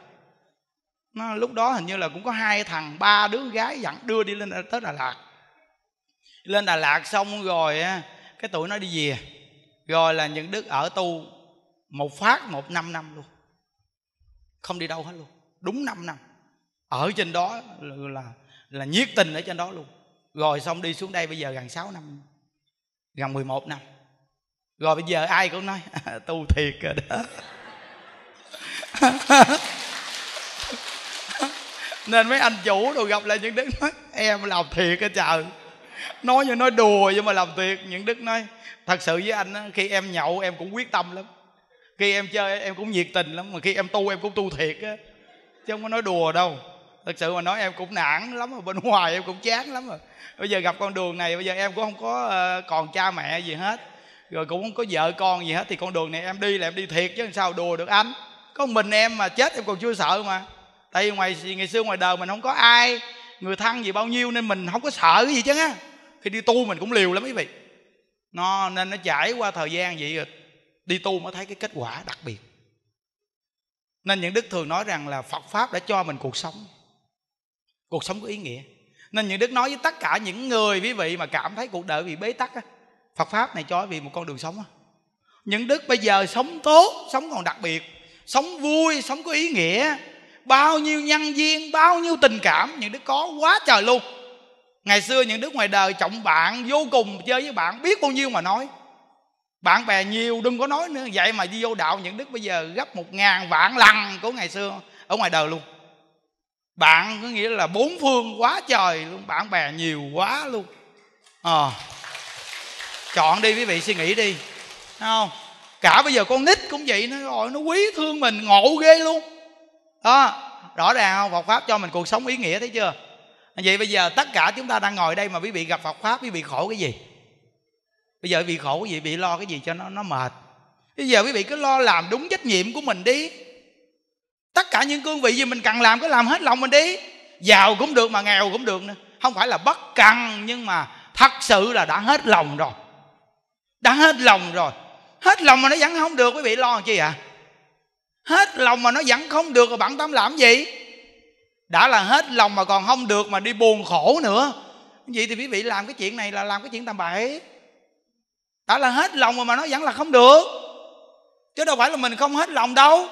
nó, lúc đó hình như là cũng có hai thằng ba đứa gái dặn đưa đi lên tới đà lạt lên đà lạt xong rồi cái tụi nó đi về rồi là những đức ở tu một phát một năm năm luôn không đi đâu hết luôn đúng năm năm ở trên đó là, là là nhiệt tình ở trên đó luôn rồi xong đi xuống đây bây giờ gần 6 năm gần 11 năm rồi bây giờ ai cũng nói [laughs] tu thiệt rồi đó [laughs] nên mấy anh chủ đồ gặp lại những đứa nói em làm thiệt á trời nói như nói đùa nhưng mà làm tuyệt những đức nói thật sự với anh á, khi em nhậu em cũng quyết tâm lắm khi em chơi em cũng nhiệt tình lắm mà khi em tu em cũng tu thiệt á chứ không có nói đùa đâu thật sự mà nói em cũng nản lắm ở bên [laughs] ngoài em cũng chán lắm rồi bây giờ gặp con đường này bây giờ em cũng không có ờ, còn cha mẹ gì hết rồi cũng không có vợ con gì hết thì con đường này em đi là em đi thiệt chứ làm sao đùa được anh có mình em mà chết em còn chưa sợ mà tại vì ngoài ngày xưa ngoài đời mình không có ai người thân gì bao nhiêu nên mình không có sợ cái gì chứ á khi đi tu mình cũng liều lắm quý vị nó nên nó trải qua thời gian vậy rồi đi tu mới thấy cái kết quả đặc biệt nên những đức thường nói rằng là phật pháp đã cho mình cuộc sống cuộc sống có ý nghĩa nên những đức nói với tất cả những người quý vị mà cảm thấy cuộc đời bị bế tắc á phật pháp này cho vì một con đường sống á những đức bây giờ sống tốt sống còn đặc biệt sống vui sống có ý nghĩa bao nhiêu nhân viên bao nhiêu tình cảm những đứa có quá trời luôn ngày xưa những đứa ngoài đời trọng bạn vô cùng chơi với bạn biết bao nhiêu mà nói bạn bè nhiều đừng có nói nữa vậy mà đi vô đạo những đức bây giờ gấp một ngàn vạn lần của ngày xưa ở ngoài đời luôn bạn có nghĩa là bốn phương quá trời luôn bạn bè nhiều quá luôn à. chọn đi quý vị suy nghĩ đi Đấy không cả bây giờ con nít cũng vậy nó rồi nó quý thương mình ngộ ghê luôn đó rõ ràng không phật pháp cho mình cuộc sống ý nghĩa thấy chưa vậy bây giờ tất cả chúng ta đang ngồi đây mà quý vị gặp phật pháp quý vị khổ cái gì bây giờ quý vị khổ cái gì bị lo cái gì cho nó nó mệt bây giờ quý vị cứ lo làm đúng trách nhiệm của mình đi tất cả những cương vị gì mình cần làm cứ làm hết lòng mình đi giàu cũng được mà nghèo cũng được nữa không phải là bất cần nhưng mà thật sự là đã hết lòng rồi đã hết lòng rồi hết lòng mà nó vẫn không được quý vị lo làm chi ạ à? hết lòng mà nó vẫn không được rồi bạn tâm làm gì đã là hết lòng mà còn không được mà đi buồn khổ nữa vậy thì quý vị làm cái chuyện này là làm cái chuyện tầm bậy đã là hết lòng rồi mà nó vẫn là không được chứ đâu phải là mình không hết lòng đâu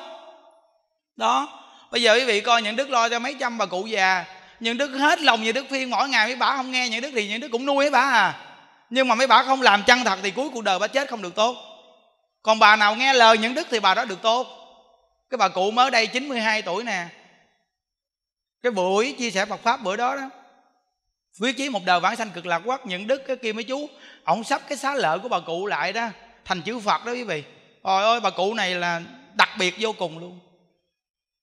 đó bây giờ quý vị coi những đức lo cho mấy trăm bà cụ già những đức hết lòng như đức phiên mỗi ngày mấy bà không nghe những đức thì những đức cũng nuôi mấy bà à nhưng mà mấy bà không làm chân thật thì cuối cuộc đời bà chết không được tốt còn bà nào nghe lời những đức thì bà đó được tốt cái bà cụ mới đây 92 tuổi nè cái buổi chia sẻ Phật pháp bữa đó đó viết chí một đời vãng sanh cực lạc quắc những đức cái kia mấy chú ổng sắp cái xá lợi của bà cụ lại đó thành chữ Phật đó quý vị ôi ơi bà cụ này là đặc biệt vô cùng luôn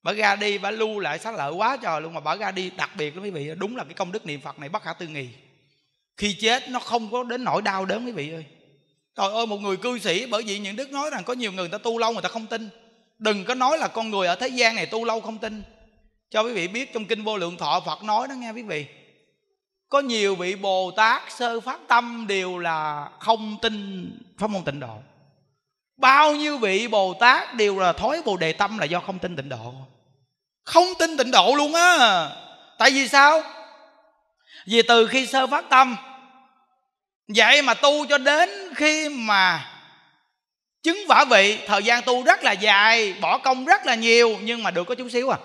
bà ra đi bà lưu lại xá lợi quá trời luôn mà bà ra đi đặc biệt lắm quý vị đúng là cái công đức niệm Phật này bất khả tư nghị khi chết nó không có đến nỗi đau đớn quý vị ơi trời ơi một người cư sĩ bởi vì những đức nói rằng có nhiều người, người ta tu lâu người ta không tin đừng có nói là con người ở thế gian này tu lâu không tin cho quý vị biết trong kinh vô lượng thọ phật nói đó nghe quý vị có nhiều vị bồ tát sơ phát tâm đều là không tin pháp môn tịnh độ bao nhiêu vị bồ tát đều là thói bồ đề tâm là do không tin tịnh độ không tin tịnh độ luôn á tại vì sao vì từ khi sơ phát tâm vậy mà tu cho đến khi mà chứng vả vị thời gian tu rất là dài bỏ công rất là nhiều nhưng mà được có chút xíu à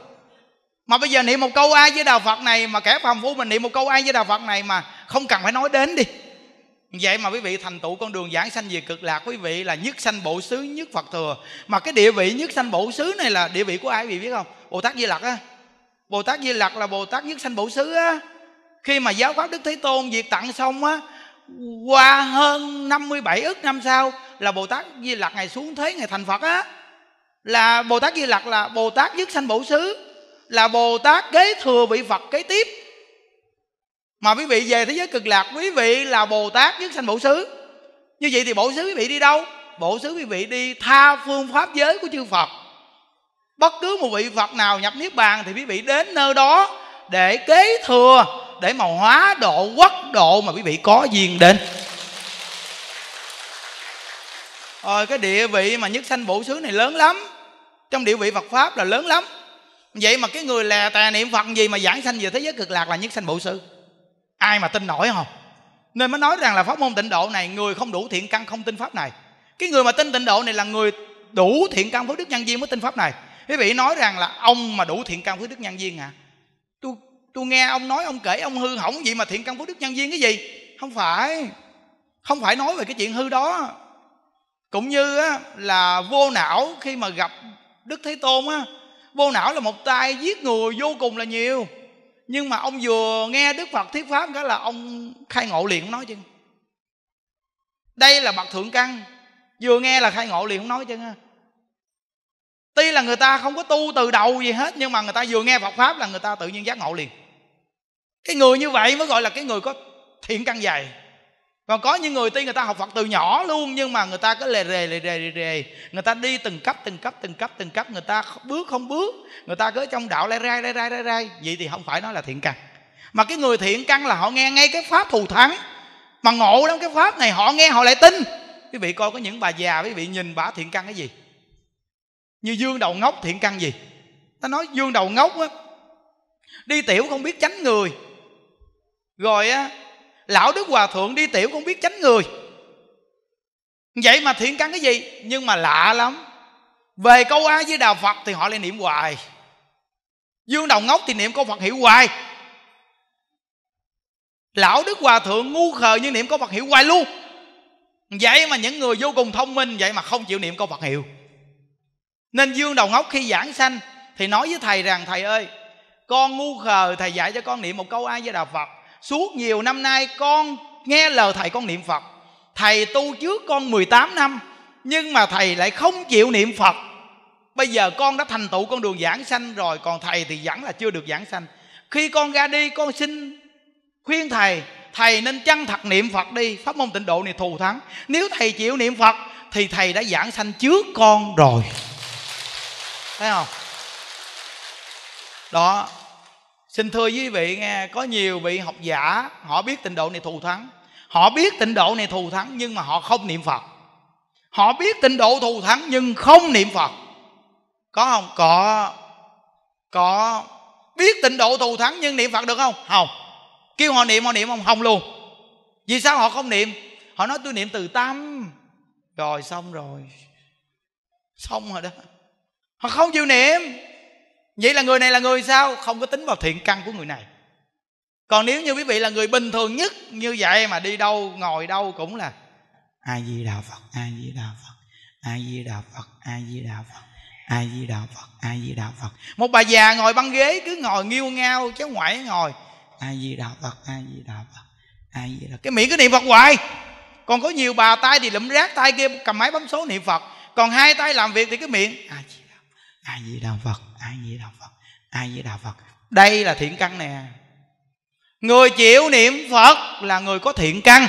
mà bây giờ niệm một câu ai với đạo phật này mà kẻ phàm phu mình niệm một câu ai với đạo phật này mà không cần phải nói đến đi vậy mà quý vị thành tựu con đường giảng sanh về cực lạc quý vị là nhất sanh bộ xứ nhất phật thừa mà cái địa vị nhất sanh bộ xứ này là địa vị của ai quý vị biết không bồ tát di lặc á bồ tát di lặc là bồ tát nhất sanh bộ xứ á khi mà giáo pháp đức thế tôn diệt tặng xong á qua hơn 57 ức năm sau là bồ tát di lặc ngày xuống thế ngày thành phật á là bồ tát di lặc là bồ tát dứt sanh bổ xứ là bồ tát kế thừa vị phật kế tiếp mà quý vị về thế giới cực lạc quý vị là bồ tát dứt sanh bổ xứ như vậy thì bổ xứ quý vị đi đâu bổ xứ quý vị đi tha phương pháp giới của chư phật bất cứ một vị phật nào nhập niết bàn thì quý vị đến nơi đó để kế thừa để mà hóa độ quốc độ mà quý vị có duyên đến rồi ờ, cái địa vị mà nhất sanh bổ xứ này lớn lắm trong địa vị Phật pháp là lớn lắm vậy mà cái người lè tè niệm Phật gì mà giảng sanh về thế giới cực lạc là nhất sanh bổ xứ ai mà tin nổi không nên mới nói rằng là pháp môn tịnh độ này người không đủ thiện căn không tin pháp này cái người mà tin tịnh độ này là người đủ thiện căn phước đức nhân viên mới tin pháp này quý vị nói rằng là ông mà đủ thiện căn phước đức nhân viên à tôi tôi nghe ông nói ông kể ông hư hỏng gì mà thiện căn phước đức nhân viên cái gì không phải không phải nói về cái chuyện hư đó cũng như á, là vô não khi mà gặp đức thế tôn á vô não là một tay giết người vô cùng là nhiều nhưng mà ông vừa nghe đức phật thuyết pháp đó là ông khai ngộ liền không nói chứ đây là bậc thượng căn vừa nghe là khai ngộ liền không nói chứ tuy là người ta không có tu từ đầu gì hết nhưng mà người ta vừa nghe phật pháp là người ta tự nhiên giác ngộ liền cái người như vậy mới gọi là cái người có thiện căn dày còn có những người tiên người ta học Phật từ nhỏ luôn nhưng mà người ta cứ lề rề lề rề lề rề người ta đi từng cấp từng cấp từng cấp từng cấp người ta bước không bước người ta cứ trong đạo lai rai lai rai lai rai vậy thì không phải nói là thiện căn mà cái người thiện căn là họ nghe ngay cái pháp thù thắng mà ngộ lắm cái pháp này họ nghe họ lại tin quý vị coi có những bà già quý vị nhìn bà thiện căn cái gì như dương đầu ngốc thiện căn gì ta nói dương đầu ngốc á đi tiểu không biết tránh người rồi á lão đức hòa thượng đi tiểu cũng biết tránh người vậy mà thiện căn cái gì nhưng mà lạ lắm về câu a với đà phật thì họ lại niệm hoài dương đồng ngốc thì niệm câu phật hiểu hoài lão đức hòa thượng ngu khờ nhưng niệm câu phật hiểu hoài luôn vậy mà những người vô cùng thông minh vậy mà không chịu niệm câu phật hiệu nên dương đầu ngốc khi giảng sanh thì nói với thầy rằng thầy ơi con ngu khờ thầy dạy cho con niệm một câu a với đà phật suốt nhiều năm nay con nghe lời thầy con niệm Phật Thầy tu trước con 18 năm Nhưng mà thầy lại không chịu niệm Phật Bây giờ con đã thành tựu con đường giảng sanh rồi Còn thầy thì vẫn là chưa được giảng sanh Khi con ra đi con xin khuyên thầy Thầy nên chăng thật niệm Phật đi Pháp môn tịnh độ này thù thắng Nếu thầy chịu niệm Phật Thì thầy đã giảng sanh trước con rồi Thấy không Đó xin thưa quý vị nghe có nhiều vị học giả họ biết tịnh độ này thù thắng họ biết tịnh độ này thù thắng nhưng mà họ không niệm phật họ biết tịnh độ thù thắng nhưng không niệm phật có không có có biết tịnh độ thù thắng nhưng niệm phật được không không kêu họ niệm họ niệm không không luôn vì sao họ không niệm họ nói tôi niệm từ tâm rồi xong rồi xong rồi đó họ không chịu niệm vậy là người này là người sao không có tính vào thiện căn của người này còn nếu như quý vị là người bình thường nhất như vậy mà đi đâu ngồi đâu cũng là ai di đà phật ai di đà phật ai di đà phật ai di đà phật ai di đà phật ai di đà phật một bà già ngồi băng ghế cứ ngồi nghiêu ngao chứ ngoại ngồi ai di đà phật ai di đà phật ai di đà cái miệng cứ niệm phật hoài còn có nhiều bà tay thì lụm rác tay kia cầm máy bấm số niệm phật còn hai tay làm việc thì cái miệng a di ai di đà phật ai di đà phật ai di đà phật đây là thiện căn nè người chịu niệm phật là người có thiện căn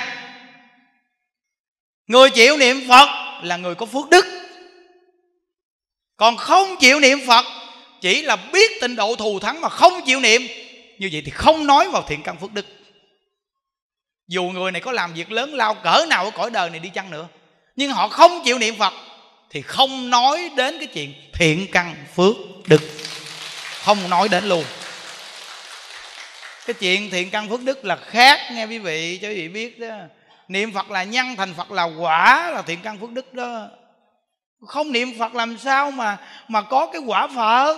người chịu niệm phật là người có phước đức còn không chịu niệm phật chỉ là biết tịnh độ thù thắng mà không chịu niệm như vậy thì không nói vào thiện căn phước đức dù người này có làm việc lớn lao cỡ nào ở cõi đời này đi chăng nữa nhưng họ không chịu niệm phật thì không nói đến cái chuyện thiện căn phước đức không nói đến luôn cái chuyện thiện căn phước đức là khác nghe quý vị cho quý vị biết đó niệm phật là nhân thành phật là quả là thiện căn phước đức đó không niệm phật làm sao mà mà có cái quả phật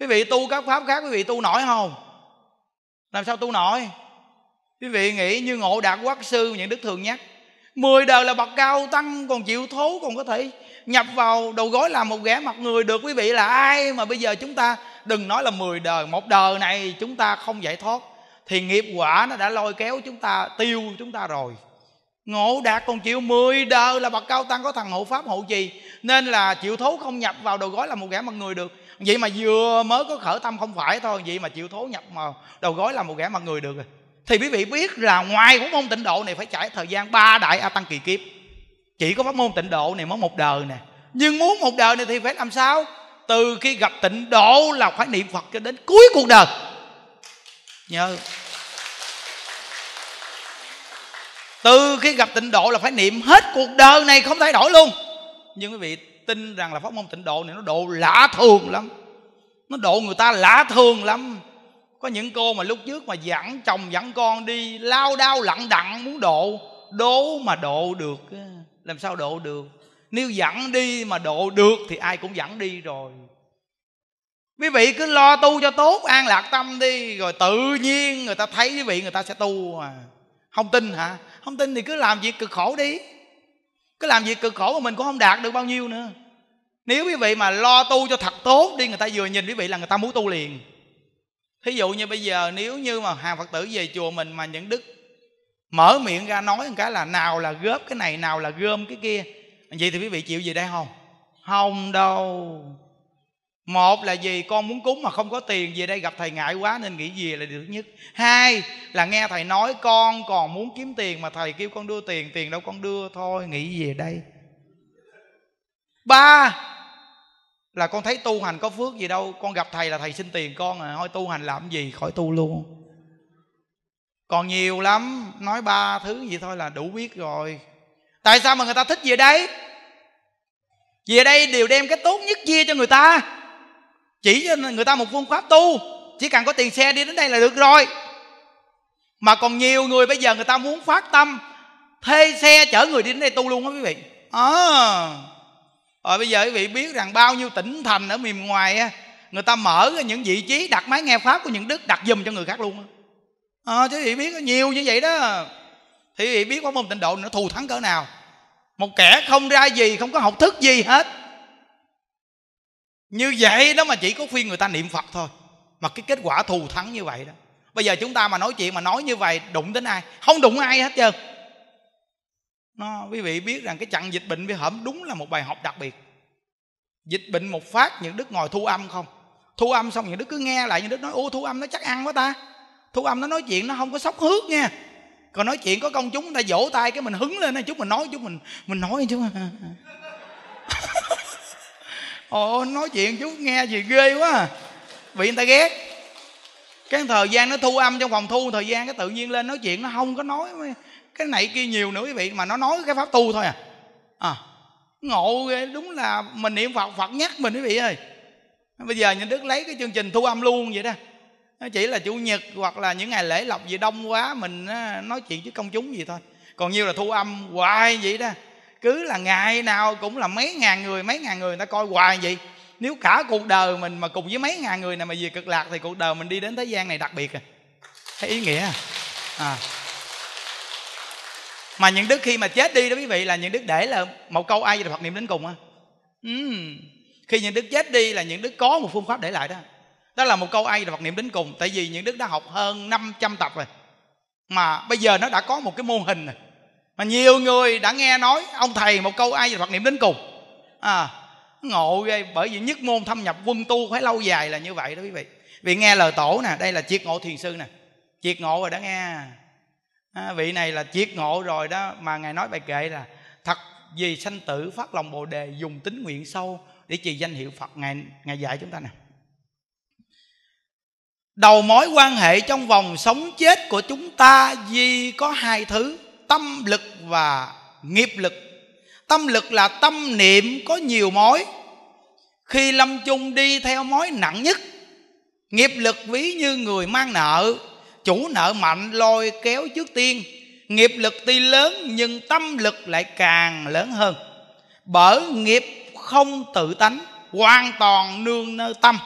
quý vị tu các pháp khác quý vị tu nổi không làm sao tu nổi quý vị nghĩ như ngộ đạt quát sư những đức thường nhắc mười đời là bậc cao tăng còn chịu thố còn có thể nhập vào đầu gối làm một ghẻ mặt người được quý vị là ai mà bây giờ chúng ta đừng nói là 10 đời một đời này chúng ta không giải thoát thì nghiệp quả nó đã lôi kéo chúng ta tiêu chúng ta rồi ngộ đạt còn chịu 10 đời là bậc cao tăng có thằng hộ pháp hộ trì nên là chịu thố không nhập vào đầu gói là một gã mặt người được vậy mà vừa mới có khởi tâm không phải thôi vậy mà chịu thố nhập vào đầu gói là một gã mặt người được rồi thì quý vị biết là ngoài cũng môn tịnh độ này phải trải thời gian ba đại a tăng kỳ kiếp chỉ có pháp môn tịnh độ này mới một đời nè nhưng muốn một đời này thì phải làm sao từ khi gặp tịnh độ là phải niệm phật cho đến cuối cuộc đời nhớ từ khi gặp tịnh độ là phải niệm hết cuộc đời này không thay đổi luôn nhưng quý vị tin rằng là pháp môn tịnh độ này nó độ lạ thường lắm nó độ người ta lạ thường lắm có những cô mà lúc trước mà dẫn chồng dẫn con đi lao đao lặng đặng muốn độ đố mà độ được làm sao độ được nếu dẫn đi mà độ được thì ai cũng dẫn đi rồi quý vị cứ lo tu cho tốt an lạc tâm đi rồi tự nhiên người ta thấy quý vị người ta sẽ tu mà không tin hả không tin thì cứ làm việc cực khổ đi cứ làm việc cực khổ mà mình cũng không đạt được bao nhiêu nữa nếu quý vị mà lo tu cho thật tốt đi người ta vừa nhìn quý vị là người ta muốn tu liền thí dụ như bây giờ nếu như mà hàng phật tử về chùa mình mà những đức mở miệng ra nói một cái là nào là góp cái này nào là gom cái kia vậy thì quý vị chịu gì đây không không đâu một là gì con muốn cúng mà không có tiền về đây gặp thầy ngại quá nên nghĩ gì là được nhất hai là nghe thầy nói con còn muốn kiếm tiền mà thầy kêu con đưa tiền tiền đâu con đưa thôi nghĩ về đây ba là con thấy tu hành có phước gì đâu con gặp thầy là thầy xin tiền con à thôi tu hành làm gì khỏi tu luôn còn nhiều lắm nói ba thứ gì thôi là đủ biết rồi tại sao mà người ta thích về đây về đây đều đem cái tốt nhất chia cho người ta chỉ cho người ta một phương pháp tu chỉ cần có tiền xe đi đến đây là được rồi mà còn nhiều người bây giờ người ta muốn phát tâm thuê xe chở người đi đến đây tu luôn á quý vị à, ờ. rồi ờ, bây giờ quý vị biết rằng bao nhiêu tỉnh thành ở miền ngoài á người ta mở những vị trí đặt máy nghe pháp của những đức đặt dùm cho người khác luôn á à, chứ thì biết nhiều như vậy đó thì, thì biết có môn tịnh độ nó thù thắng cỡ nào một kẻ không ra gì không có học thức gì hết như vậy đó mà chỉ có khuyên người ta niệm phật thôi mà cái kết quả thù thắng như vậy đó bây giờ chúng ta mà nói chuyện mà nói như vậy đụng đến ai không đụng ai hết trơn nó quý vị biết rằng cái chặn dịch bệnh với hởm đúng là một bài học đặc biệt dịch bệnh một phát những đức ngồi thu âm không thu âm xong những đức cứ nghe lại những đức nói ô thu âm nó chắc ăn quá ta thu âm nó nói chuyện nó không có sốc hước nha còn nói chuyện có công chúng người ta vỗ tay cái mình hứng lên chút mình nói chút mình mình nói chút [laughs] ồ nói chuyện chú nghe gì ghê quá bị người ta ghét cái thời gian nó thu âm trong phòng thu thời gian cái tự nhiên lên nói chuyện nó không có nói cái này kia nhiều nữa quý vị mà nó nói cái pháp tu thôi à à ngộ ghê đúng là mình niệm phật phật nhắc mình quý vị ơi bây giờ nhà đức lấy cái chương trình thu âm luôn vậy đó nó chỉ là chủ nhật hoặc là những ngày lễ lộc gì đông quá mình nói chuyện với công chúng gì thôi còn nhiều là thu âm hoài vậy đó cứ là ngày nào cũng là mấy ngàn người mấy ngàn người người ta coi hoài vậy nếu cả cuộc đời mình mà cùng với mấy ngàn người này mà về cực lạc thì cuộc đời mình đi đến thế gian này đặc biệt à thấy ý nghĩa à, à. mà những đức khi mà chết đi đó quý vị là những đức để là một câu ai vậy phật niệm đến cùng á à. ừ. khi những đức chết đi là những đức có một phương pháp để lại đó đó là một câu ai là Phật niệm đến cùng tại vì những đức đã học hơn 500 tập rồi mà bây giờ nó đã có một cái mô hình rồi mà nhiều người đã nghe nói ông thầy một câu ai là Phật niệm đến cùng à ngộ ghê bởi vì nhất môn thâm nhập quân tu phải lâu dài là như vậy đó quý vị vì nghe lời tổ nè đây là triệt ngộ thiền sư nè triệt ngộ rồi đã nghe à, vị này là triệt ngộ rồi đó mà ngài nói bài kệ là thật vì sanh tử phát lòng bồ đề dùng tính nguyện sâu để trì danh hiệu phật ngài ngài dạy chúng ta nè đầu mối quan hệ trong vòng sống chết của chúng ta vì có hai thứ tâm lực và nghiệp lực tâm lực là tâm niệm có nhiều mối khi lâm chung đi theo mối nặng nhất nghiệp lực ví như người mang nợ chủ nợ mạnh lôi kéo trước tiên nghiệp lực tuy lớn nhưng tâm lực lại càng lớn hơn bởi nghiệp không tự tánh hoàn toàn nương nơi tâm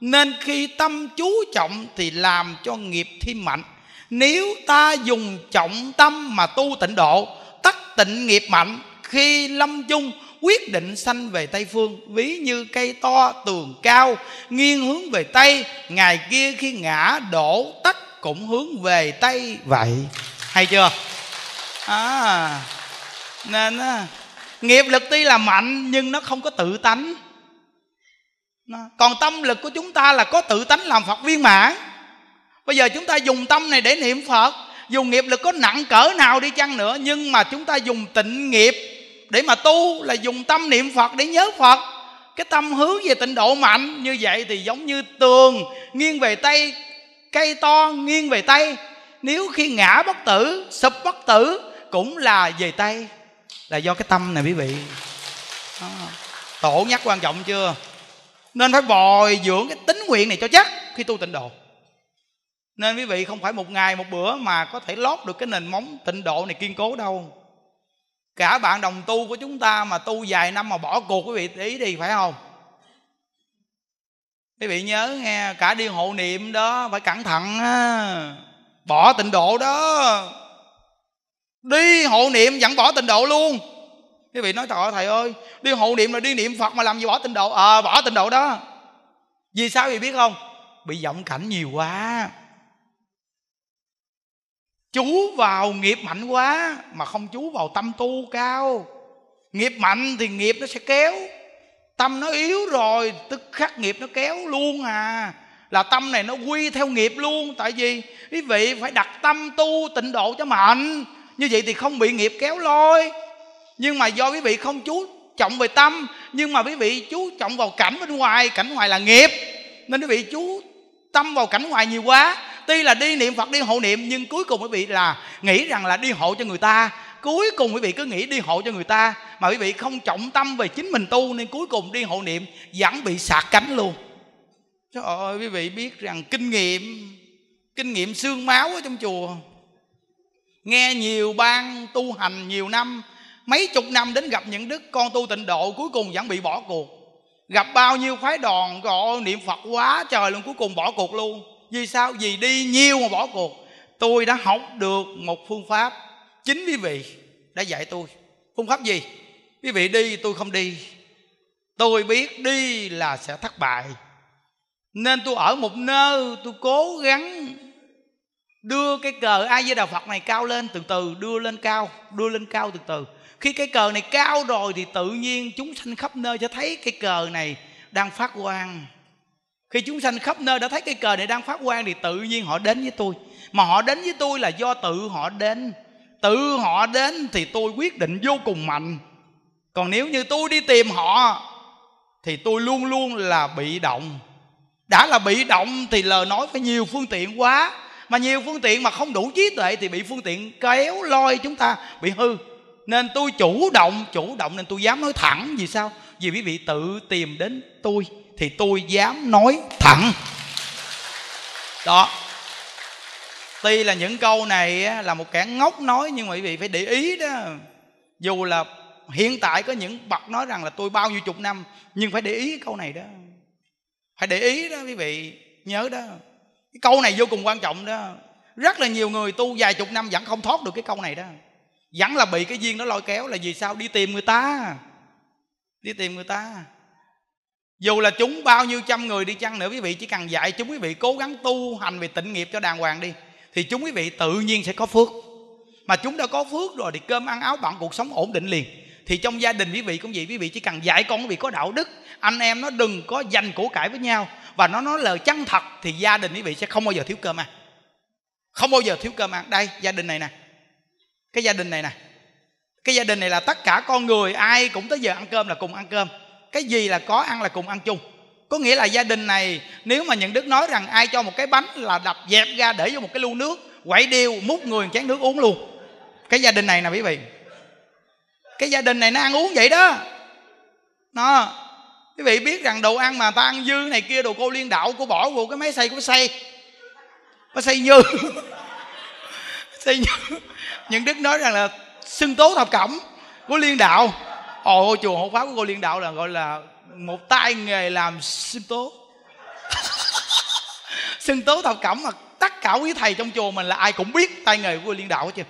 nên khi tâm chú trọng thì làm cho nghiệp thêm mạnh nếu ta dùng trọng tâm mà tu tịnh độ tắc tịnh nghiệp mạnh khi lâm chung quyết định sanh về tây phương ví như cây to tường cao nghiêng hướng về tây ngày kia khi ngã đổ tắc cũng hướng về tây vậy hay chưa à nên á, nghiệp lực tuy là mạnh nhưng nó không có tự tánh còn tâm lực của chúng ta là có tự tánh làm phật viên mãn bây giờ chúng ta dùng tâm này để niệm phật dùng nghiệp lực có nặng cỡ nào đi chăng nữa nhưng mà chúng ta dùng tịnh nghiệp để mà tu là dùng tâm niệm phật để nhớ phật cái tâm hướng về tịnh độ mạnh như vậy thì giống như tường nghiêng về tây cây to nghiêng về tây nếu khi ngã bất tử sụp bất tử cũng là về tây là do cái tâm này quý vị à, tổ nhắc quan trọng chưa nên phải bồi dưỡng cái tính nguyện này cho chắc khi tu tịnh độ nên quý vị không phải một ngày một bữa mà có thể lót được cái nền móng tịnh độ này kiên cố đâu cả bạn đồng tu của chúng ta mà tu vài năm mà bỏ cuộc quý vị để ý đi phải không quý vị nhớ nghe cả đi hộ niệm đó phải cẩn thận á bỏ tịnh độ đó đi hộ niệm vẫn bỏ tịnh độ luôn quý vị nói thọ thầy ơi đi hộ niệm là đi niệm phật mà làm gì bỏ tịnh độ ờ à, bỏ tịnh độ đó vì sao vậy biết không bị vọng cảnh nhiều quá chú vào nghiệp mạnh quá mà không chú vào tâm tu cao nghiệp mạnh thì nghiệp nó sẽ kéo tâm nó yếu rồi tức khắc nghiệp nó kéo luôn à là tâm này nó quy theo nghiệp luôn tại vì quý vị phải đặt tâm tu tịnh độ cho mạnh như vậy thì không bị nghiệp kéo lôi nhưng mà do quý vị không chú trọng về tâm nhưng mà quý vị chú trọng vào cảnh bên ngoài cảnh ngoài là nghiệp nên quý vị chú tâm vào cảnh ngoài nhiều quá tuy là đi niệm phật đi hộ niệm nhưng cuối cùng quý vị là nghĩ rằng là đi hộ cho người ta cuối cùng quý vị cứ nghĩ đi hộ cho người ta mà quý vị không trọng tâm về chính mình tu nên cuối cùng đi hộ niệm vẫn bị sạc cánh luôn trời ơi quý vị biết rằng kinh nghiệm kinh nghiệm xương máu ở trong chùa nghe nhiều ban tu hành nhiều năm mấy chục năm đến gặp những đức con tu tịnh độ cuối cùng vẫn bị bỏ cuộc gặp bao nhiêu phái đoàn gọi niệm phật quá trời luôn cuối cùng bỏ cuộc luôn vì sao vì đi nhiều mà bỏ cuộc tôi đã học được một phương pháp chính quý vị đã dạy tôi phương pháp gì quý vị đi tôi không đi tôi biết đi là sẽ thất bại nên tôi ở một nơi tôi cố gắng đưa cái cờ ai với đạo phật này cao lên từ từ đưa lên cao đưa lên cao từ từ khi cái cờ này cao rồi thì tự nhiên chúng sanh khắp nơi sẽ thấy cái cờ này đang phát quang khi chúng sanh khắp nơi đã thấy cái cờ này đang phát quang thì tự nhiên họ đến với tôi mà họ đến với tôi là do tự họ đến tự họ đến thì tôi quyết định vô cùng mạnh còn nếu như tôi đi tìm họ thì tôi luôn luôn là bị động đã là bị động thì lời nói phải nhiều phương tiện quá mà nhiều phương tiện mà không đủ trí tuệ thì bị phương tiện kéo lôi chúng ta bị hư nên tôi chủ động chủ động nên tôi dám nói thẳng vì sao vì quý vị tự tìm đến tôi thì tôi dám nói thẳng đó tuy là những câu này là một kẻ ngốc nói nhưng mà quý vị phải để ý đó dù là hiện tại có những bậc nói rằng là tôi bao nhiêu chục năm nhưng phải để ý câu này đó phải để ý đó quý vị nhớ đó cái câu này vô cùng quan trọng đó rất là nhiều người tu vài chục năm vẫn không thoát được cái câu này đó vẫn là bị cái duyên nó lôi kéo là vì sao đi tìm người ta đi tìm người ta dù là chúng bao nhiêu trăm người đi chăng nữa quý vị chỉ cần dạy chúng quý vị cố gắng tu hành về tịnh nghiệp cho đàng hoàng đi thì chúng quý vị tự nhiên sẽ có phước mà chúng đã có phước rồi thì cơm ăn áo bạn cuộc sống ổn định liền thì trong gia đình quý vị cũng vậy quý vị chỉ cần dạy con quý vị có đạo đức anh em nó đừng có giành của cải với nhau và nó nói lời chân thật thì gia đình quý vị sẽ không bao giờ thiếu cơm ăn không bao giờ thiếu cơm ăn đây gia đình này nè cái gia đình này nè cái gia đình này là tất cả con người ai cũng tới giờ ăn cơm là cùng ăn cơm cái gì là có ăn là cùng ăn chung có nghĩa là gia đình này nếu mà những đức nói rằng ai cho một cái bánh là đập dẹp ra để vô một cái lu nước quậy điêu múc người chén nước uống luôn cái gia đình này nè quý vị cái gia đình này nó ăn uống vậy đó nó quý vị biết rằng đồ ăn mà ta ăn dư này kia đồ cô liên đạo cô bỏ vô cái máy xay của xay nó xay dư thế những nhưng đức nói rằng là xưng tố thập cẩm của liên đạo ồ chùa hộ pháp của cô liên đạo là gọi là một tay nghề làm xưng tố [laughs] xưng tố thập cẩm mà tất cả quý thầy trong chùa mình là ai cũng biết tay nghề của cô liên đạo hết chứ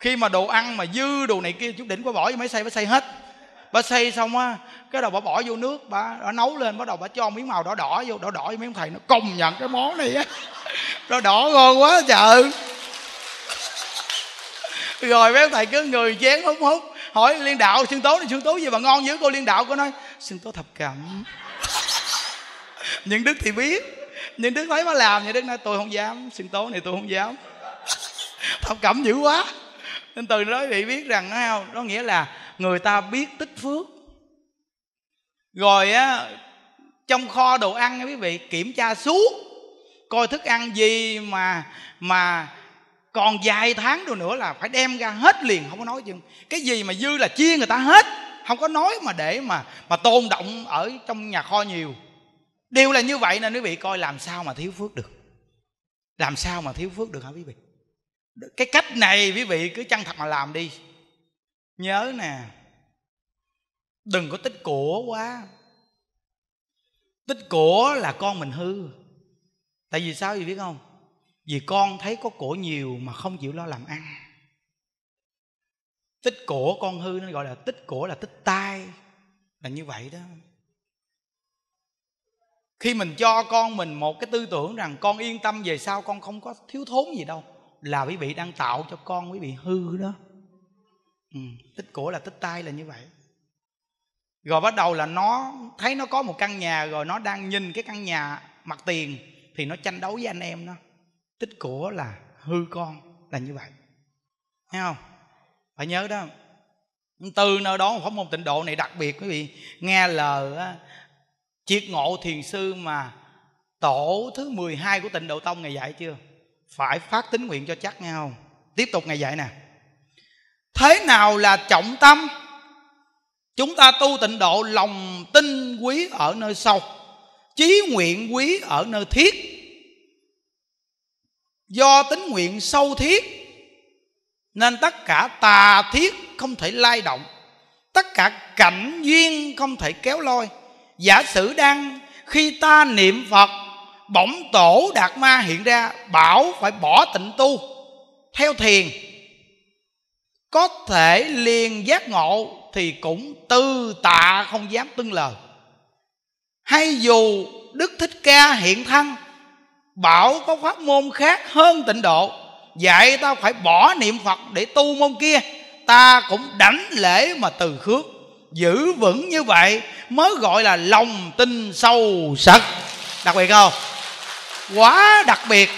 khi mà đồ ăn mà dư đồ này kia chút đỉnh bà bỏ vô máy xay bà xay hết bà xay xong á cái đầu bà bỏ vô nước bà, bà nấu lên bắt đầu bà cho miếng màu đỏ đỏ vô đỏ đỏ với mấy ông thầy nó công nhận cái món này á đỏ [laughs] đỏ ngon quá trời rồi mấy thầy cứ người chén húng hút hỏi liên đạo xương tố này xương tố gì mà ngon dữ cô liên đạo cô nói xương tố thập cẩm [laughs] những đức thì biết những đức thấy mà làm thì đức nói tôi không dám xương tố này tôi không dám [laughs] thập cẩm dữ quá nên từ đó bị biết rằng đó, đó nghĩa là người ta biết tích phước rồi á trong kho đồ ăn quý vị kiểm tra suốt coi thức ăn gì mà mà còn vài tháng đồ nữa là phải đem ra hết liền không có nói chứ cái gì mà dư là chia người ta hết không có nói mà để mà mà tôn động ở trong nhà kho nhiều đều là như vậy nên quý vị coi làm sao mà thiếu phước được làm sao mà thiếu phước được hả quý vị cái cách này quý vị cứ chăng thật mà làm đi nhớ nè đừng có tích của quá tích của là con mình hư tại vì sao gì biết không vì con thấy có cổ nhiều mà không chịu lo làm ăn tích cổ con hư nó gọi là tích cổ là tích tai là như vậy đó khi mình cho con mình một cái tư tưởng rằng con yên tâm về sau con không có thiếu thốn gì đâu là quý vị đang tạo cho con quý vị hư đó ừ, tích cổ là tích tai là như vậy rồi bắt đầu là nó thấy nó có một căn nhà rồi nó đang nhìn cái căn nhà mặt tiền thì nó tranh đấu với anh em nó tích của là hư con là như vậy nghe không phải nhớ đó từ nơi đó pháp môn tịnh độ này đặc biệt quý vị nghe lời triệt ngộ thiền sư mà tổ thứ 12 của tịnh độ tông ngày dạy chưa phải phát tín nguyện cho chắc nghe không tiếp tục ngày dạy nè thế nào là trọng tâm chúng ta tu tịnh độ lòng tin quý ở nơi sâu chí nguyện quý ở nơi thiết do tính nguyện sâu thiết nên tất cả tà thiết không thể lay động tất cả cảnh duyên không thể kéo lôi giả sử đang khi ta niệm phật bỗng tổ đạt ma hiện ra bảo phải bỏ tịnh tu theo thiền có thể liền giác ngộ thì cũng tư tạ không dám tưng lời hay dù đức thích ca hiện thân bảo có pháp môn khác hơn tịnh độ dạy ta phải bỏ niệm phật để tu môn kia ta cũng đảnh lễ mà từ khước giữ vững như vậy mới gọi là lòng tin sâu sắc đặc biệt không quá đặc biệt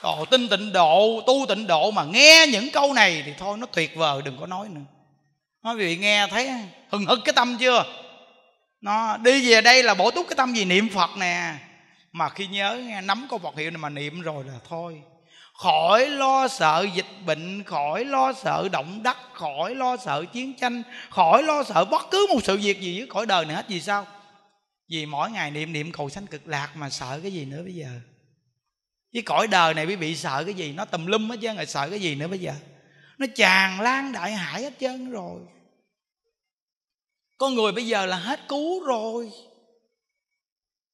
Ồ, tin tịnh độ tu tịnh độ mà nghe những câu này thì thôi nó tuyệt vời đừng có nói nữa nói vì nghe thấy hừng hực cái tâm chưa nó đi về đây là bổ túc cái tâm gì niệm phật nè mà khi nhớ nắm câu vật hiệu này mà niệm rồi là thôi khỏi lo sợ dịch bệnh khỏi lo sợ động đất khỏi lo sợ chiến tranh khỏi lo sợ bất cứ một sự việc gì với cõi đời này hết vì sao vì mỗi ngày niệm niệm cầu sanh cực lạc mà sợ cái gì nữa bây giờ với cõi đời này quý bị sợ cái gì nó tùm lum hết trơn rồi sợ cái gì nữa bây giờ nó tràn lan đại hải hết trơn rồi con người bây giờ là hết cứu rồi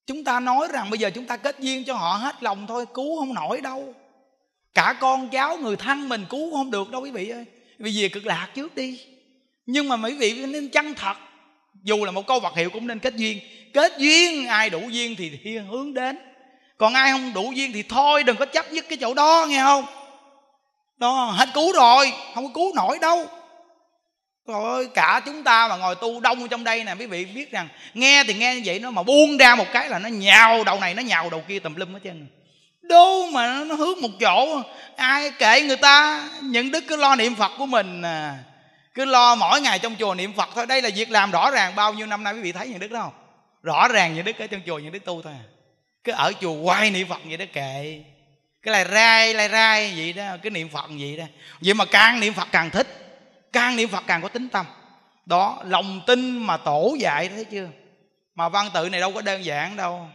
chúng ta nói rằng bây giờ chúng ta kết duyên cho họ hết lòng thôi cứu không nổi đâu cả con cháu người thân mình cứu không được đâu quý vị ơi vì về cực lạc trước đi nhưng mà mấy vị nên chân thật dù là một câu vật hiệu cũng nên kết duyên kết duyên ai đủ duyên thì thiên hướng đến còn ai không đủ duyên thì thôi đừng có chấp nhất cái chỗ đó nghe không đó hết cứu rồi không có cứu nổi đâu Trời ơi cả chúng ta mà ngồi tu đông trong đây nè Quý vị biết rằng nghe thì nghe như vậy nó Mà buông ra một cái là nó nhào đầu này Nó nhào đầu kia tùm lum hết trơn Đâu mà nó hướng một chỗ Ai kể người ta Những đức cứ lo niệm Phật của mình à. Cứ lo mỗi ngày trong chùa niệm Phật thôi Đây là việc làm rõ ràng bao nhiêu năm nay Quý vị thấy những đức đó không Rõ ràng những đức ở trong chùa những đức tu thôi à. Cứ ở chùa quay niệm Phật vậy đó kệ Cái lai rai lai rai vậy đó Cứ niệm Phật vậy đó Vậy mà càng niệm Phật càng thích càng niệm phật càng có tính tâm đó lòng tin mà tổ dạy thấy chưa mà văn tự này đâu có đơn giản đâu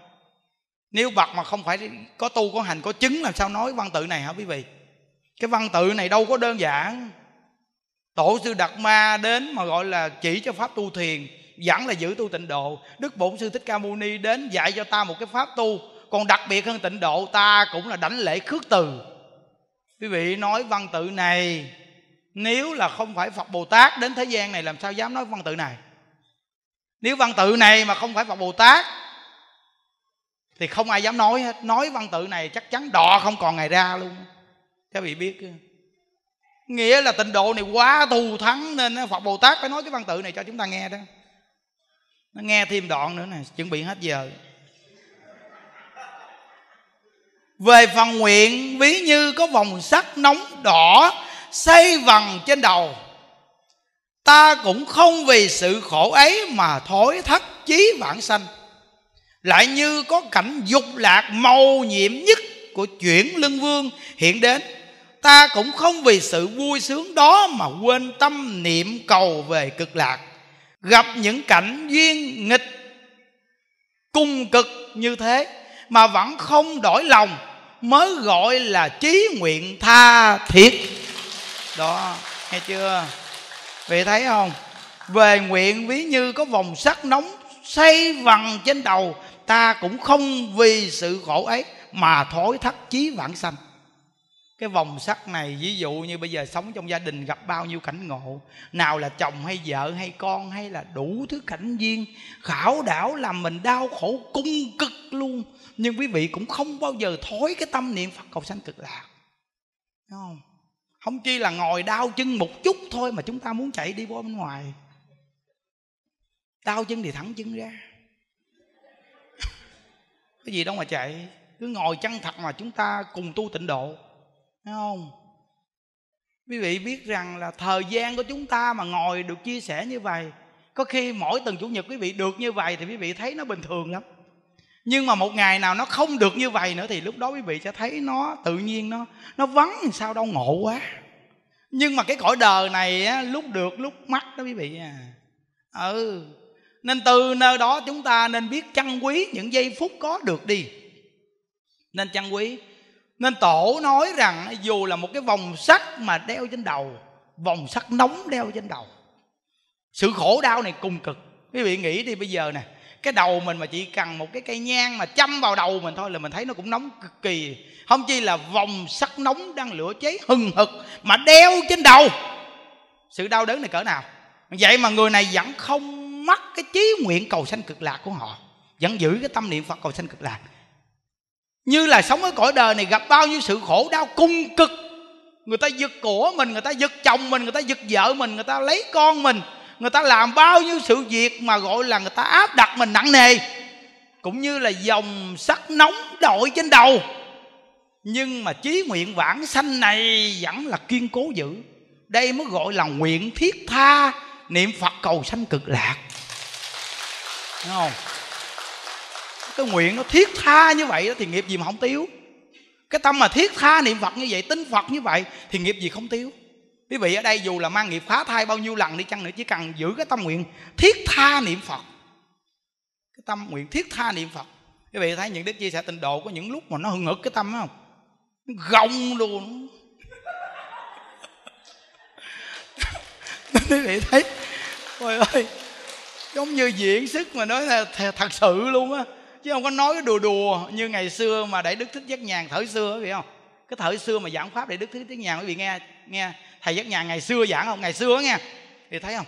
nếu bậc mà không phải có tu có hành có chứng làm sao nói văn tự này hả quý vị cái văn tự này đâu có đơn giản tổ sư đạt ma đến mà gọi là chỉ cho pháp tu thiền dẫn là giữ tu tịnh độ đức bổn sư thích ca mâu ni đến dạy cho ta một cái pháp tu còn đặc biệt hơn tịnh độ ta cũng là đảnh lễ khước từ quý vị nói văn tự này nếu là không phải phật bồ tát đến thế gian này làm sao dám nói văn tự này nếu văn tự này mà không phải phật bồ tát thì không ai dám nói hết nói văn tự này chắc chắn đọ không còn ngày ra luôn các vị biết nghĩa là tình độ này quá thù thắng nên phật bồ tát phải nói cái văn tự này cho chúng ta nghe đó nó nghe thêm đoạn nữa nè chuẩn bị hết giờ về phần nguyện ví như có vòng sắt nóng đỏ xây vần trên đầu ta cũng không vì sự khổ ấy mà thối thất chí vãng sanh lại như có cảnh dục lạc màu nhiệm nhất của chuyển lưng vương hiện đến ta cũng không vì sự vui sướng đó mà quên tâm niệm cầu về cực lạc gặp những cảnh duyên nghịch cung cực như thế mà vẫn không đổi lòng mới gọi là trí nguyện tha thiết đó nghe chưa vị thấy không về nguyện ví như có vòng sắt nóng xây vằn trên đầu ta cũng không vì sự khổ ấy mà thối thắt chí vãng sanh cái vòng sắt này ví dụ như bây giờ sống trong gia đình gặp bao nhiêu cảnh ngộ nào là chồng hay vợ hay con hay là đủ thứ cảnh duyên khảo đảo làm mình đau khổ cung cực luôn nhưng quý vị cũng không bao giờ thối cái tâm niệm phật cầu sanh cực lạc đúng không không chi là ngồi đau chân một chút thôi mà chúng ta muốn chạy đi vô bên ngoài đau chân thì thẳng chân ra [laughs] cái gì đâu mà chạy cứ ngồi chân thật mà chúng ta cùng tu tịnh độ thấy không quý vị biết rằng là thời gian của chúng ta mà ngồi được chia sẻ như vậy có khi mỗi tuần chủ nhật quý vị được như vậy thì quý vị thấy nó bình thường lắm nhưng mà một ngày nào nó không được như vậy nữa thì lúc đó quý vị sẽ thấy nó tự nhiên nó nó vắng sao đâu ngộ quá nhưng mà cái cõi đời này á, lúc được lúc mắc đó quý vị à ừ nên từ nơi đó chúng ta nên biết trân quý những giây phút có được đi nên trân quý nên tổ nói rằng dù là một cái vòng sắt mà đeo trên đầu vòng sắt nóng đeo trên đầu sự khổ đau này cùng cực quý vị nghĩ đi bây giờ nè cái đầu mình mà chỉ cần một cái cây nhang mà châm vào đầu mình thôi là mình thấy nó cũng nóng cực kỳ không chi là vòng sắt nóng đang lửa cháy hừng hực mà đeo trên đầu sự đau đớn này cỡ nào vậy mà người này vẫn không mất cái chí nguyện cầu sanh cực lạc của họ vẫn giữ cái tâm niệm phật cầu sanh cực lạc như là sống ở cõi đời này gặp bao nhiêu sự khổ đau cung cực người ta giật của mình người ta giật chồng mình người ta giật vợ mình người ta lấy con mình người ta làm bao nhiêu sự việc mà gọi là người ta áp đặt mình nặng nề cũng như là dòng sắt nóng đội trên đầu nhưng mà chí nguyện vãng sanh này vẫn là kiên cố giữ đây mới gọi là nguyện thiết tha niệm phật cầu sanh cực lạc Đúng không cái nguyện nó thiết tha như vậy đó thì nghiệp gì mà không tiêu cái tâm mà thiết tha niệm phật như vậy tính phật như vậy thì nghiệp gì không tiêu quý vị ở đây dù là mang nghiệp phá thai bao nhiêu lần đi chăng nữa chỉ cần giữ cái tâm nguyện thiết tha niệm phật cái tâm nguyện thiết tha niệm phật quý vị thấy những đức chia sẻ tình độ có những lúc mà nó hưng ngực cái tâm không nó gồng luôn [laughs] quý vị thấy ôi ơi giống như diễn sức mà nói là thật sự luôn á chứ không có nói đùa đùa như ngày xưa mà để đức thích giác nhàn thời xưa quý vị không cái thời xưa mà giảng pháp để đức thích giác nhàn quý vị nghe nghe thầy giác nhà ngày xưa giảng không ngày xưa nghe thì thấy không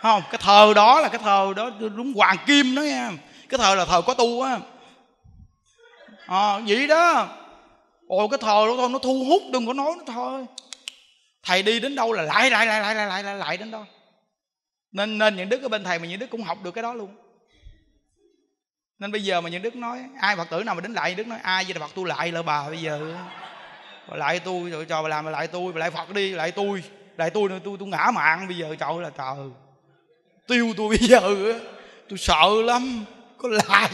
không cái thờ đó là cái thờ đó đúng hoàng kim đó nghe cái thờ là thờ có tu á ờ à, vậy đó ồ cái thờ đó thôi nó thu hút đừng có nói nó thôi thầy đi đến đâu là lại lại lại lại lại lại lại đến đó nên nên những đức ở bên thầy mà những đức cũng học được cái đó luôn nên bây giờ mà những đức nói ai phật tử nào mà đến lại những đức nói ai vậy là phật tu lại là bà bây giờ lại tôi rồi trời bà làm bà lại tôi bà lại phật đi lại tôi lại tôi nữa tôi tôi ngã mạng bây giờ trời là trời tiêu tôi bây giờ tôi sợ lắm có lại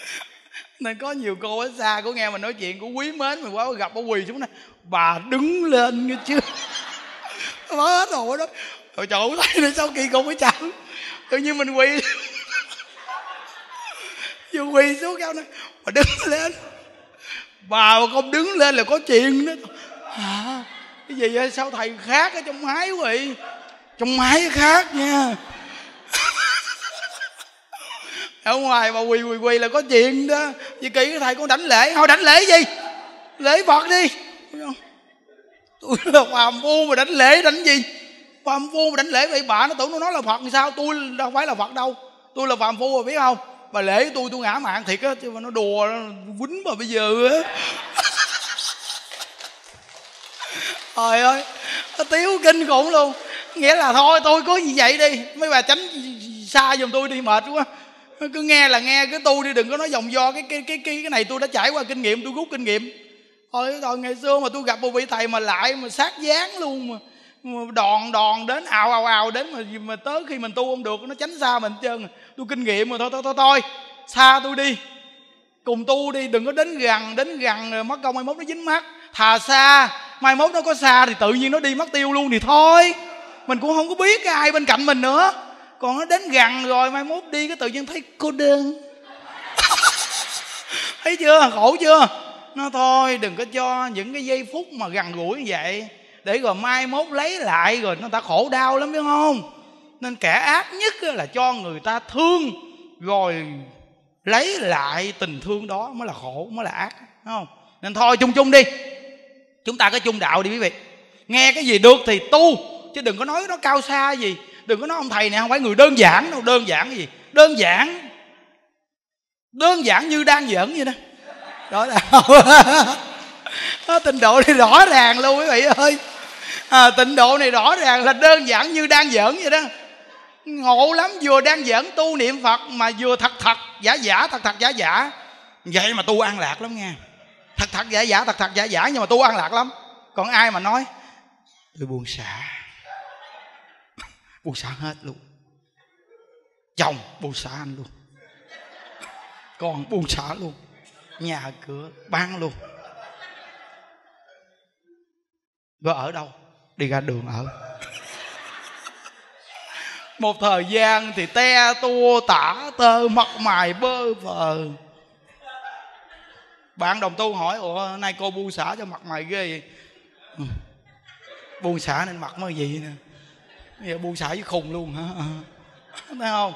[laughs] nên có nhiều cô ở xa cô nghe mình nói chuyện của quý mến mình quá gặp bà quỳ xuống này bà đứng lên nghe chưa bà hết rồi đó rồi trời ơi thấy sao kỳ cục mới chậm tự nhiên mình quỳ [laughs] vừa quỳ xuống cao nè bà đứng lên bà con đứng lên là có chuyện đó à, cái gì vậy sao thầy khác ở trong hái quý vị trong hái khác nha ở ngoài bà quỳ quỳ quỳ là có chuyện đó vì kỳ cái thầy con đánh lễ thôi đánh lễ gì lễ phật đi tôi là phàm phu mà đánh lễ đánh gì phàm phu mà đánh lễ vậy bà nó tưởng nó nói là phật làm sao tôi đâu phải là phật đâu tôi là phàm phu rồi biết không bà lễ tôi tôi ngã mạng thiệt á chứ mà nó đùa nó quýnh mà bây giờ á [laughs] trời ơi nó tiếu kinh khủng luôn nghĩa là thôi tôi có gì vậy đi mấy bà tránh xa giùm tôi đi mệt quá cứ nghe là nghe cứ tu đi đừng có nói vòng do cái cái cái cái cái này tôi đã trải qua kinh nghiệm tôi rút kinh nghiệm thôi thôi ngày xưa mà tôi gặp một vị thầy mà lại mà sát dáng luôn mà, đòn đòn đến ào ào ào đến mà mà tới khi mình tu không được nó tránh xa mình hết trơn tôi kinh nghiệm rồi thôi thôi thôi thôi xa tôi đi cùng tu đi đừng có đến gần đến gần rồi mất công mai mốt nó dính mắt thà xa mai mốt nó có xa thì tự nhiên nó đi mất tiêu luôn thì thôi mình cũng không có biết cái ai bên cạnh mình nữa còn nó đến gần rồi mai mốt đi cái tự nhiên thấy cô đơn [laughs] thấy chưa khổ chưa nó thôi đừng có cho những cái giây phút mà gần gũi như vậy để rồi mai mốt lấy lại rồi nó ta khổ đau lắm biết không nên kẻ ác nhất là cho người ta thương rồi lấy lại tình thương đó mới là khổ mới là ác đúng không nên thôi chung chung đi chúng ta có chung đạo đi quý vị nghe cái gì được thì tu chứ đừng có nói nó cao xa gì đừng có nói ông thầy này không phải người đơn giản đâu đơn giản cái gì đơn giản đơn giản như đang giỡn vậy đó đó là [laughs] tịnh độ này rõ ràng luôn quý vị ơi à, tịnh độ này rõ ràng là đơn giản như đang giỡn vậy đó ngộ lắm vừa đang giảng tu niệm phật mà vừa thật thật giả giả thật thật giả giả vậy mà tu an lạc lắm nghe thật thật giả giả thật thật giả giả nhưng mà tu an lạc lắm còn ai mà nói tôi buồn xả [laughs] buồn xả hết luôn chồng buồn xả anh luôn con buồn xả luôn nhà cửa bán luôn vợ ở đâu đi ra đường ở một thời gian thì te tua tả tơ mặt mày bơ vờ bạn đồng tu hỏi ủa nay cô bu xả cho mặt mày ghê vậy ừ. bu xả nên mặt mới gì nè bây giờ bu xả với khùng luôn hả ừ. thấy không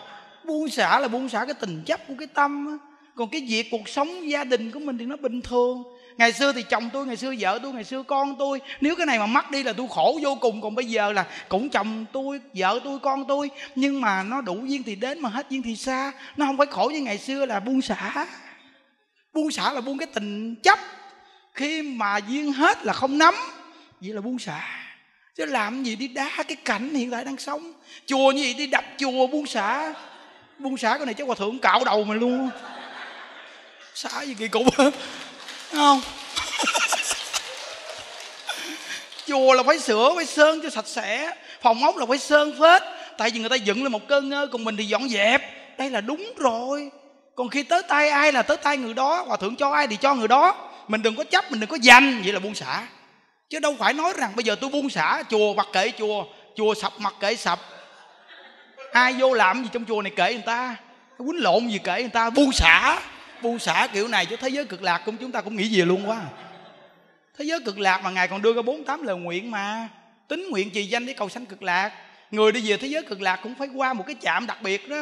buông xả là buông xả cái tình chấp của cái tâm còn cái việc cuộc sống gia đình của mình thì nó bình thường ngày xưa thì chồng tôi ngày xưa vợ tôi ngày xưa con tôi nếu cái này mà mất đi là tôi khổ vô cùng còn bây giờ là cũng chồng tôi vợ tôi con tôi nhưng mà nó đủ duyên thì đến mà hết duyên thì xa nó không phải khổ như ngày xưa là buông xả buông xả là buông cái tình chấp khi mà duyên hết là không nắm vậy là buông xả chứ làm gì đi đá cái cảnh hiện tại đang sống chùa như vậy đi đập chùa buông xả buông xả cái này chắc hòa thượng cạo đầu mình luôn xả gì kỳ cục không chùa là phải sửa phải sơn cho sạch sẽ phòng ốc là phải sơn phết tại vì người ta dựng lên một cơn ngơ còn mình thì dọn dẹp đây là đúng rồi còn khi tới tay ai là tới tay người đó hòa thượng cho ai thì cho người đó mình đừng có chấp mình đừng có dành vậy là buông xả chứ đâu phải nói rằng bây giờ tôi buông xả chùa mặc kệ chùa chùa sập mặc kệ sập ai vô làm gì trong chùa này kệ người ta quýnh lộn gì kệ người ta buông xả bu xả kiểu này cho thế giới cực lạc cũng chúng ta cũng nghĩ gì luôn quá thế giới cực lạc mà ngài còn đưa ra bốn tám lời nguyện mà tính nguyện trì danh để cầu sanh cực lạc người đi về thế giới cực lạc cũng phải qua một cái chạm đặc biệt đó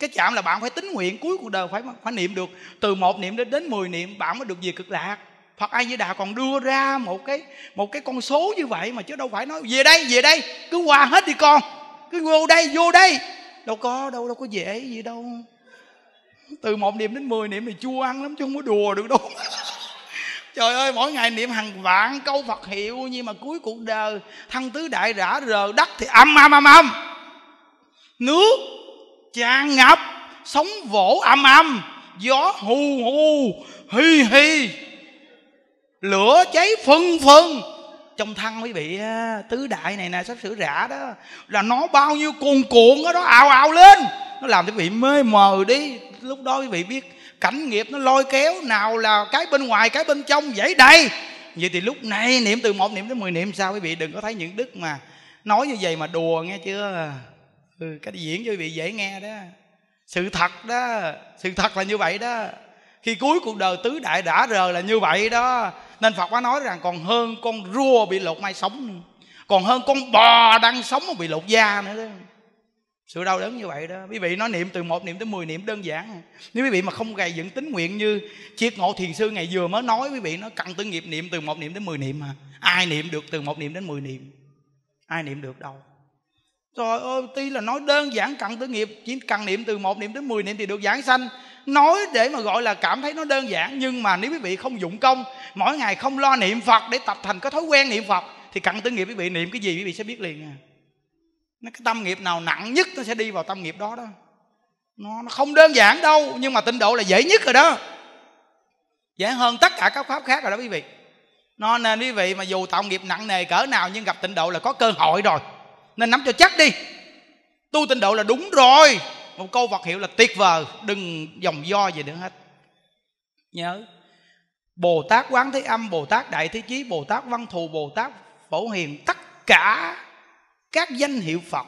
cái chạm là bạn phải tính nguyện cuối cuộc đời phải phải niệm được từ một niệm đến đến mười niệm bạn mới được về cực lạc Phật ai Di Đà còn đưa ra một cái một cái con số như vậy mà chứ đâu phải nói về đây về đây cứ qua hết đi con cứ vô đây vô đây đâu có đâu đâu có dễ gì đâu từ một niệm đến 10 niệm thì chua ăn lắm chứ không có đùa được đâu [laughs] trời ơi mỗi ngày niệm hàng vạn câu phật hiệu nhưng mà cuối cuộc đời thân tứ đại rã rờ đất thì âm âm âm âm nước tràn ngập sóng vỗ âm âm gió hù hù hi hi lửa cháy phân phân trong thân quý vị tứ đại này nè sắp sửa rã đó là nó bao nhiêu cuồn cuộn ở đó ào ào lên nó làm cho quý vị mê mờ đi lúc đó quý vị biết cảnh nghiệp nó lôi kéo nào là cái bên ngoài cái bên trong dãy đầy vậy thì lúc này niệm từ một niệm tới mười niệm sao quý vị đừng có thấy những đức mà nói như vậy mà đùa nghe chưa ừ, cái diễn cho quý vị dễ nghe đó sự thật đó sự thật là như vậy đó khi cuối cuộc đời tứ đại đã rời là như vậy đó nên phật quá nói rằng còn hơn con rùa bị lột mai sống còn hơn con bò đang sống mà bị lột da nữa đó sự đau đớn như vậy đó quý vị nói niệm từ một niệm tới 10 niệm đơn giản nếu quý vị mà không gầy dựng tính nguyện như triết ngộ thiền sư ngày vừa mới nói quý vị nó cần tư nghiệp niệm từ một niệm đến 10 niệm mà ai niệm được từ một niệm đến 10 niệm ai niệm được đâu Trời ơi, tuy là nói đơn giản cần tư nghiệp Chỉ cần niệm từ một niệm đến 10 niệm thì được giảng sanh Nói để mà gọi là cảm thấy nó đơn giản Nhưng mà nếu quý vị không dụng công Mỗi ngày không lo niệm Phật để tập thành cái thói quen niệm Phật Thì cần tư nghiệp quý vị niệm cái gì quý vị sẽ biết liền à nó cái tâm nghiệp nào nặng nhất nó sẽ đi vào tâm nghiệp đó đó nó, nó không đơn giản đâu nhưng mà tịnh độ là dễ nhất rồi đó dễ hơn tất cả các pháp khác rồi đó quý vị nó nên quý vị mà dù tạo nghiệp nặng nề cỡ nào nhưng gặp tịnh độ là có cơ hội rồi nên nắm cho chắc đi tu tịnh độ là đúng rồi một câu vật hiệu là tuyệt vời đừng dòng do gì nữa hết nhớ bồ tát quán thế âm bồ tát đại thế chí bồ tát văn thù bồ tát phổ hiền tất cả các danh hiệu phật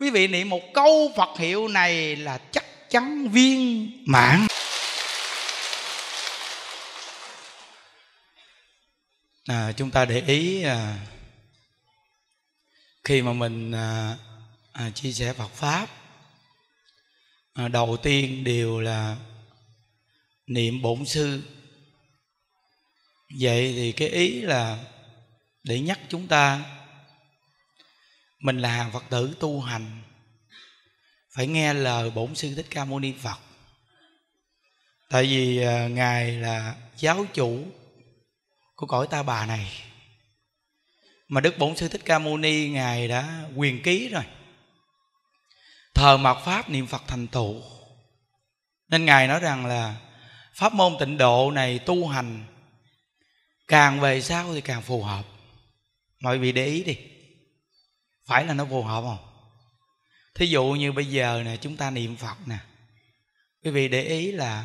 quý vị niệm một câu phật hiệu này là chắc chắn viên mãn à, chúng ta để ý à, khi mà mình à, à, chia sẻ phật pháp à, đầu tiên đều là niệm bổn sư vậy thì cái ý là để nhắc chúng ta mình là phật tử tu hành phải nghe lời bổn sư thích ca mâu ni phật tại vì à, ngài là giáo chủ của cõi ta bà này mà đức bổn sư thích ca mâu ni ngài đã quyền ký rồi thờ mạt pháp niệm phật thành tựu nên ngài nói rằng là pháp môn tịnh độ này tu hành càng về sau thì càng phù hợp mọi vị để ý đi phải là nó phù hợp không thí dụ như bây giờ nè chúng ta niệm phật nè quý vị để ý là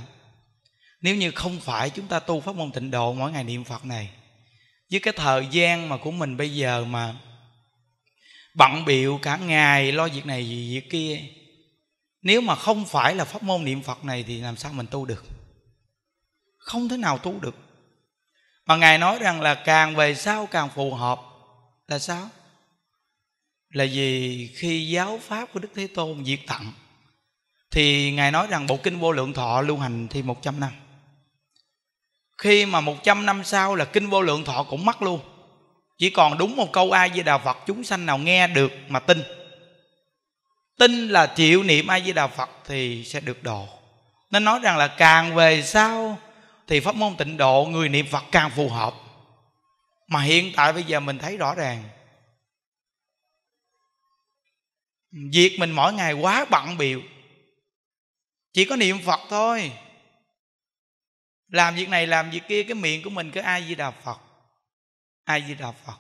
nếu như không phải chúng ta tu pháp môn tịnh độ mỗi ngày niệm phật này với cái thời gian mà của mình bây giờ mà bận biệu cả ngày lo việc này việc kia nếu mà không phải là pháp môn niệm phật này thì làm sao mình tu được không thể nào tu được mà ngài nói rằng là càng về sau càng phù hợp là sao là vì khi giáo pháp của đức thế tôn diệt tận thì ngài nói rằng bộ kinh vô lượng thọ lưu hành thì 100 năm khi mà 100 năm sau là kinh vô lượng thọ cũng mất luôn chỉ còn đúng một câu ai với đà phật chúng sanh nào nghe được mà tin tin là chịu niệm ai với đà phật thì sẽ được độ nên nói rằng là càng về sau thì pháp môn tịnh độ người niệm phật càng phù hợp mà hiện tại bây giờ mình thấy rõ ràng việc mình mỗi ngày quá bận biệu chỉ có niệm phật thôi làm việc này làm việc kia cái miệng của mình cứ ai di đà phật ai di đà phật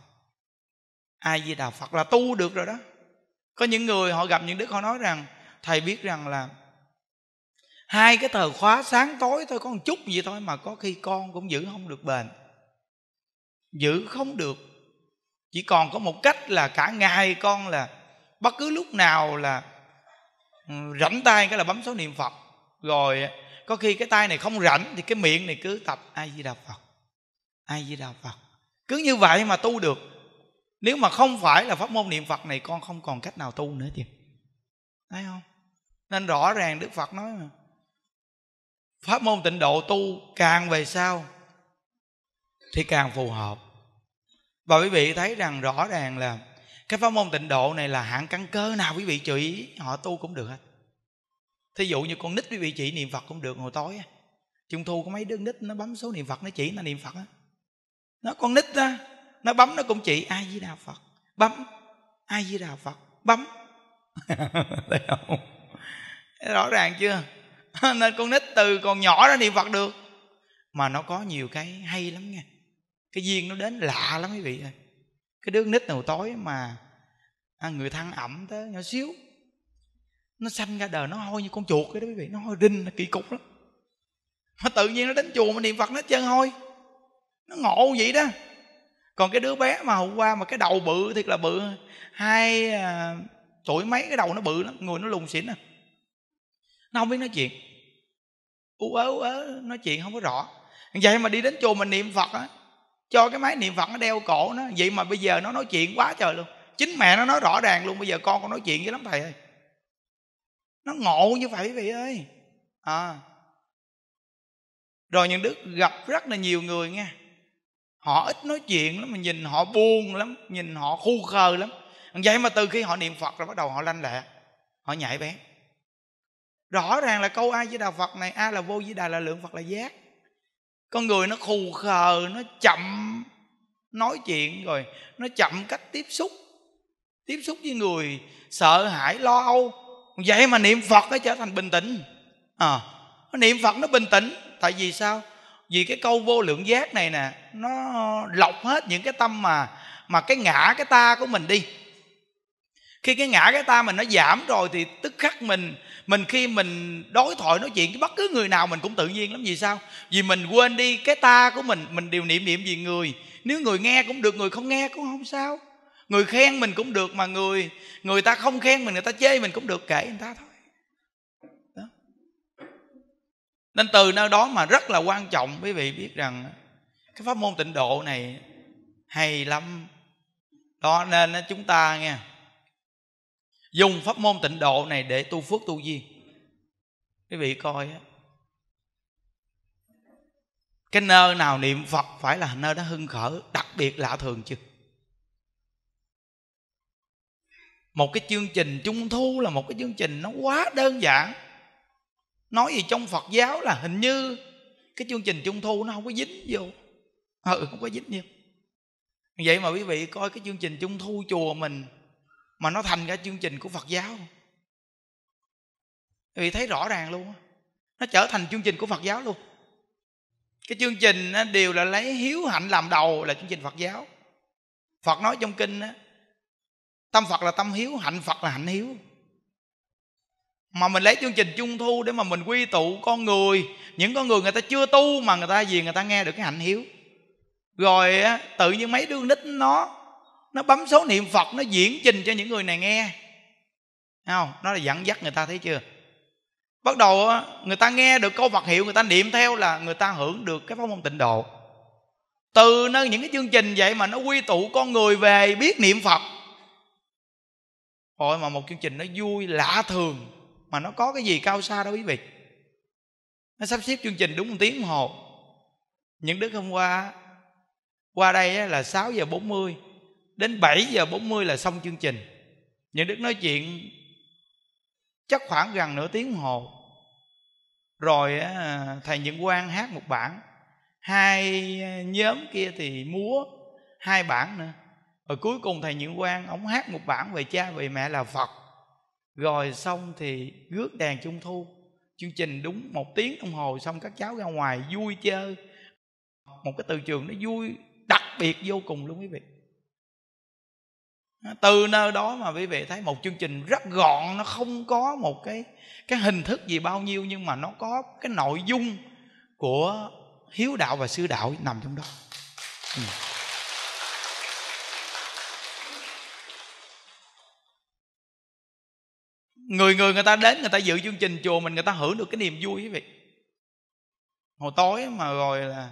ai di đà phật là tu được rồi đó có những người họ gặp những đức họ nói rằng thầy biết rằng là hai cái thời khóa sáng tối thôi có một chút gì thôi mà có khi con cũng giữ không được bền giữ không được chỉ còn có một cách là cả ngày con là bất cứ lúc nào là ừ, rảnh tay cái là bấm số niệm phật rồi có khi cái tay này không rảnh thì cái miệng này cứ tập ai di đà phật ai di đà phật cứ như vậy mà tu được nếu mà không phải là pháp môn niệm phật này con không còn cách nào tu nữa thì thấy không nên rõ ràng đức phật nói mà pháp môn tịnh độ tu càng về sau thì càng phù hợp và quý vị thấy rằng rõ ràng là cái pháp môn tịnh độ này là hạng căn cơ nào quý vị chú ý họ tu cũng được hết thí dụ như con nít quý vị chỉ niệm phật cũng được hồi tối trung thu có mấy đứa nít nó bấm số niệm phật nó chỉ nó niệm phật á nó con nít á nó bấm nó cũng chỉ ai với đà phật bấm ai với đà phật bấm [laughs] thấy không rõ ràng chưa [laughs] nên con nít từ còn nhỏ nó niệm phật được mà nó có nhiều cái hay lắm nha cái duyên nó đến lạ lắm quý vị ơi cái đứa nít nào tối mà à, người thăng ẩm tới nhỏ xíu nó sanh ra đời nó hôi như con chuột cái đó quý vị nó hôi đinh nó kỳ cục lắm mà tự nhiên nó đến chùa mà niệm phật nó chân hôi nó ngộ vậy đó còn cái đứa bé mà hôm qua mà cái đầu bự thiệt là bự hai à, tuổi mấy cái đầu nó bự lắm người nó lùn xỉn à nó không biết nói chuyện ú ớ ú ớ nói chuyện không có rõ vậy mà đi đến chùa mà niệm phật á cho cái máy niệm phật nó đeo cổ nó vậy mà bây giờ nó nói chuyện quá trời luôn chính mẹ nó nói rõ ràng luôn bây giờ con con nói chuyện với lắm thầy ơi nó ngộ như vậy vậy ơi à rồi những đức gặp rất là nhiều người nghe họ ít nói chuyện lắm mà nhìn họ buồn lắm nhìn họ khu khờ lắm vậy mà từ khi họ niệm phật rồi bắt đầu họ lanh lẹ họ nhạy bén rõ ràng là câu ai với đà phật này a là vô với đà là lượng phật là giác con người nó khù khờ nó chậm nói chuyện rồi nó chậm cách tiếp xúc tiếp xúc với người sợ hãi lo âu vậy mà niệm phật nó trở thành bình tĩnh à, niệm phật nó bình tĩnh tại vì sao vì cái câu vô lượng giác này nè nó lọc hết những cái tâm mà mà cái ngã cái ta của mình đi khi cái ngã cái ta mình nó giảm rồi thì tức khắc mình mình khi mình đối thoại nói chuyện với bất cứ người nào mình cũng tự nhiên lắm vì sao vì mình quên đi cái ta của mình mình đều niệm niệm vì người nếu người nghe cũng được người không nghe cũng không sao người khen mình cũng được mà người người ta không khen mình người ta chê mình cũng được kể người ta thôi đó. nên từ nơi đó mà rất là quan trọng quý vị biết rằng cái pháp môn tịnh độ này hay lắm đó nên chúng ta nghe dùng pháp môn tịnh độ này để tu phước tu duyên quý vị coi á cái nơi nào niệm phật phải là nơi đó hưng khởi đặc biệt lạ thường chứ một cái chương trình trung thu là một cái chương trình nó quá đơn giản nói gì trong phật giáo là hình như cái chương trình trung thu nó không có dính vô ừ không có dính vô vậy mà quý vị coi cái chương trình trung thu chùa mình mà nó thành cả chương trình của phật giáo vì thấy rõ ràng luôn nó trở thành chương trình của phật giáo luôn cái chương trình đều là lấy hiếu hạnh làm đầu là chương trình phật giáo phật nói trong kinh tâm phật là tâm hiếu hạnh phật là hạnh hiếu mà mình lấy chương trình trung thu để mà mình quy tụ con người những con người người ta chưa tu mà người ta gì người ta nghe được cái hạnh hiếu rồi tự nhiên mấy đứa nít nó nó bấm số niệm phật nó diễn trình cho những người này nghe không nó là dẫn dắt người ta thấy chưa bắt đầu ờ, người ta nghe được câu vật hiệu người ta niệm theo là người ta hưởng được cái pháp môn tịnh độ từ nơi những cái chương trình vậy mà nó quy tụ con người về biết niệm phật Ôi mà một chương trình nó vui lạ thường Mà nó có cái gì cao xa đó quý vị Nó sắp xếp chương trình đúng một tiếng đồng hồ Những đức hôm qua Qua đây là 6 giờ 40 Đến 7 giờ 40 là xong chương trình Những Đức nói chuyện Chắc khoảng gần nửa tiếng hồ Rồi thầy Nhận Quang hát một bản Hai nhóm kia thì múa Hai bản nữa Rồi cuối cùng thầy Nhận Quang Ông hát một bản về cha về mẹ là Phật Rồi xong thì rước đèn trung thu Chương trình đúng một tiếng đồng hồ Xong các cháu ra ngoài vui chơi Một cái từ trường nó vui Đặc biệt vô cùng luôn quý vị từ nơi đó mà quý vị thấy một chương trình rất gọn nó không có một cái cái hình thức gì bao nhiêu nhưng mà nó có cái nội dung của hiếu đạo và sư đạo nằm trong đó ừ. người người người ta đến người ta dự chương trình chùa mình người ta hưởng được cái niềm vui quý vị hồi tối mà rồi là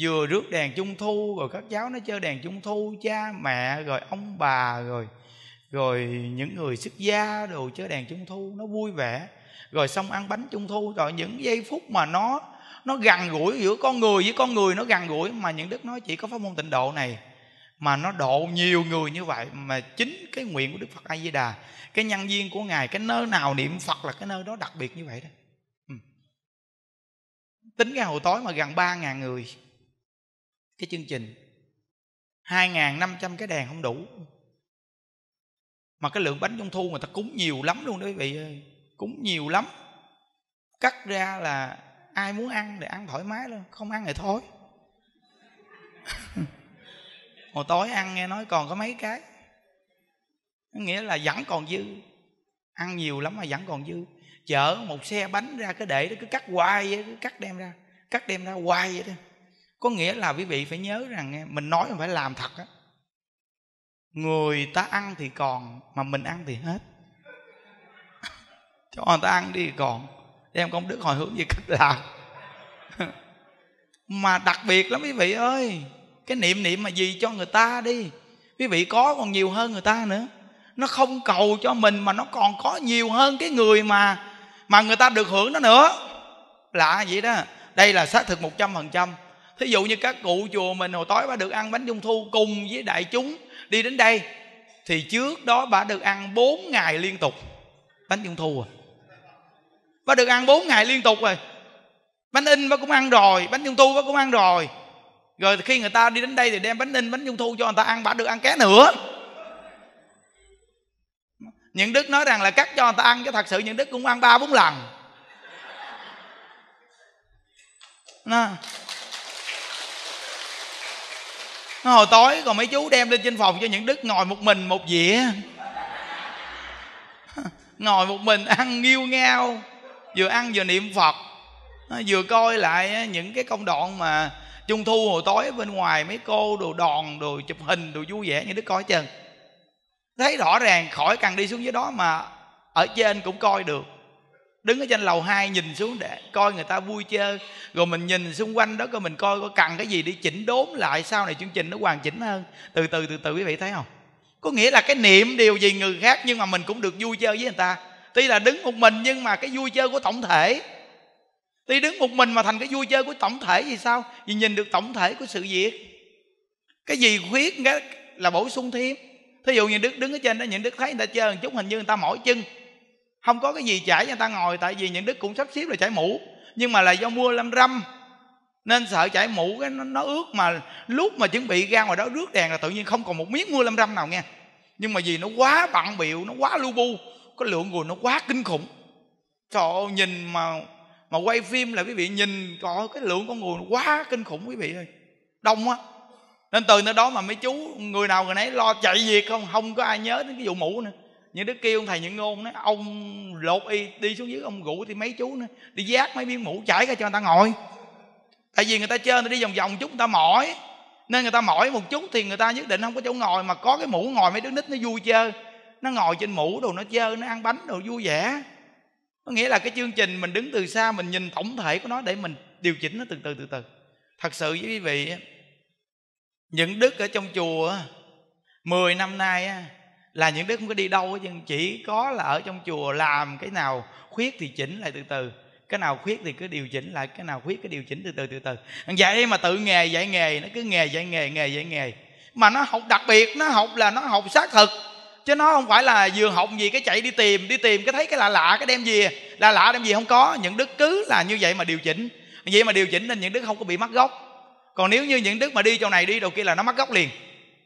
vừa rước đèn trung thu rồi các cháu nó chơi đèn trung thu cha mẹ rồi ông bà rồi rồi những người xuất gia đồ chơi đèn trung thu nó vui vẻ rồi xong ăn bánh trung thu rồi những giây phút mà nó nó gần gũi giữa con người với con người nó gần gũi mà những đức nói chỉ có pháp môn tịnh độ này mà nó độ nhiều người như vậy mà chính cái nguyện của đức phật a di đà cái nhân viên của ngài cái nơi nào niệm phật là cái nơi đó đặc biệt như vậy đó ừ. tính cái hồi tối mà gần ba ngàn người cái chương trình 2.500 cái đèn không đủ mà cái lượng bánh trung thu người ta cúng nhiều lắm luôn đó quý vị ơi cúng nhiều lắm cắt ra là ai muốn ăn thì ăn thoải mái luôn không ăn thì thôi [laughs] hồi tối ăn nghe nói còn có mấy cái nghĩa là vẫn còn dư ăn nhiều lắm mà vẫn còn dư chở một xe bánh ra cái để đó cứ cắt hoài vậy cứ cắt đem ra cắt đem ra hoài vậy đó có nghĩa là quý vị phải nhớ rằng mình nói mà phải làm thật á người ta ăn thì còn mà mình ăn thì hết cho người ta ăn đi còn đem công đức hồi hướng về cách làm [laughs] mà đặc biệt lắm quý vị ơi cái niệm niệm mà gì cho người ta đi quý vị có còn nhiều hơn người ta nữa nó không cầu cho mình mà nó còn có nhiều hơn cái người mà mà người ta được hưởng nó nữa lạ vậy đó đây là xác thực một trăm phần trăm thí dụ như các cụ chùa mình hồi tối bà được ăn bánh trung thu cùng với đại chúng đi đến đây thì trước đó bà được ăn 4 ngày liên tục bánh trung thu rồi à? bà được ăn 4 ngày liên tục rồi bánh in bà cũng ăn rồi bánh trung thu bà cũng ăn rồi rồi khi người ta đi đến đây thì đem bánh in bánh trung thu cho người ta ăn bà được ăn ké nữa những đức nói rằng là cắt cho người ta ăn chứ thật sự những đức cũng ăn ba bốn lần Nó, hồi tối còn mấy chú đem lên trên phòng cho những đức ngồi một mình một dĩa [laughs] ngồi một mình ăn nghiêu ngao vừa ăn vừa niệm phật vừa coi lại những cái công đoạn mà trung thu hồi tối bên ngoài mấy cô đồ đòn đồ chụp hình đồ vui vẻ như đứa coi chân thấy rõ ràng khỏi cần đi xuống dưới đó mà ở trên cũng coi được đứng ở trên lầu 2 nhìn xuống để coi người ta vui chơi rồi mình nhìn xung quanh đó coi mình coi có cần cái gì để chỉnh đốn lại sau này chương trình nó hoàn chỉnh hơn từ từ từ từ quý vị thấy không có nghĩa là cái niệm điều gì người khác nhưng mà mình cũng được vui chơi với người ta tuy là đứng một mình nhưng mà cái vui chơi của tổng thể tuy đứng một mình mà thành cái vui chơi của tổng thể thì sao vì nhìn được tổng thể của sự việc cái gì khuyết là bổ sung thêm thí dụ như đức đứng ở trên đó những đức thấy người ta chơi một chút hình như người ta mỏi chân không có cái gì chảy người ta ngồi tại vì những đức cũng sắp xếp là chảy mũ nhưng mà là do mưa lâm râm nên sợ chảy mũ cái nó, nó ướt mà lúc mà chuẩn bị ra ngoài đó rước đèn là tự nhiên không còn một miếng mưa lâm râm nào nghe nhưng mà vì nó quá bận biệu nó quá lu bu cái lượng người nó quá kinh khủng trời ơi nhìn mà mà quay phim là quý vị nhìn có cái lượng con người nó quá kinh khủng quý vị ơi đông quá nên từ nơi đó mà mấy chú người nào người nấy lo chạy việc không không có ai nhớ đến cái vụ mũ nữa những đứa kia ông thầy những ngôn nói ông lột y đi xuống dưới ông rủ thì mấy chú nữa đi giác mấy miếng mũ chảy ra cho người ta ngồi tại vì người ta chơi người ta đi vòng vòng chút người ta mỏi nên người ta mỏi một chút thì người ta nhất định không có chỗ ngồi mà có cái mũ ngồi mấy đứa nít nó vui chơi nó ngồi trên mũ đồ nó chơi nó ăn bánh đồ vui vẻ có nghĩa là cái chương trình mình đứng từ xa mình nhìn tổng thể của nó để mình điều chỉnh nó từ từ từ từ thật sự với quý vị những đức ở trong chùa 10 năm nay là những đức không có đi đâu nhưng chỉ có là ở trong chùa làm cái nào khuyết thì chỉnh lại từ từ cái nào khuyết thì cứ điều chỉnh lại cái nào khuyết cứ điều chỉnh từ từ từ từ vậy mà tự nghề dạy nghề nó cứ nghề dạy nghề nghề dạy nghề mà nó học đặc biệt nó học là nó học xác thực chứ nó không phải là vừa học gì cái chạy đi tìm đi tìm cái thấy cái lạ lạ cái đem gì lạ lạ đem gì không có những đức cứ là như vậy mà điều chỉnh vậy mà điều chỉnh nên những đức không có bị mất gốc còn nếu như những đức mà đi chỗ này đi đầu kia là nó mất gốc liền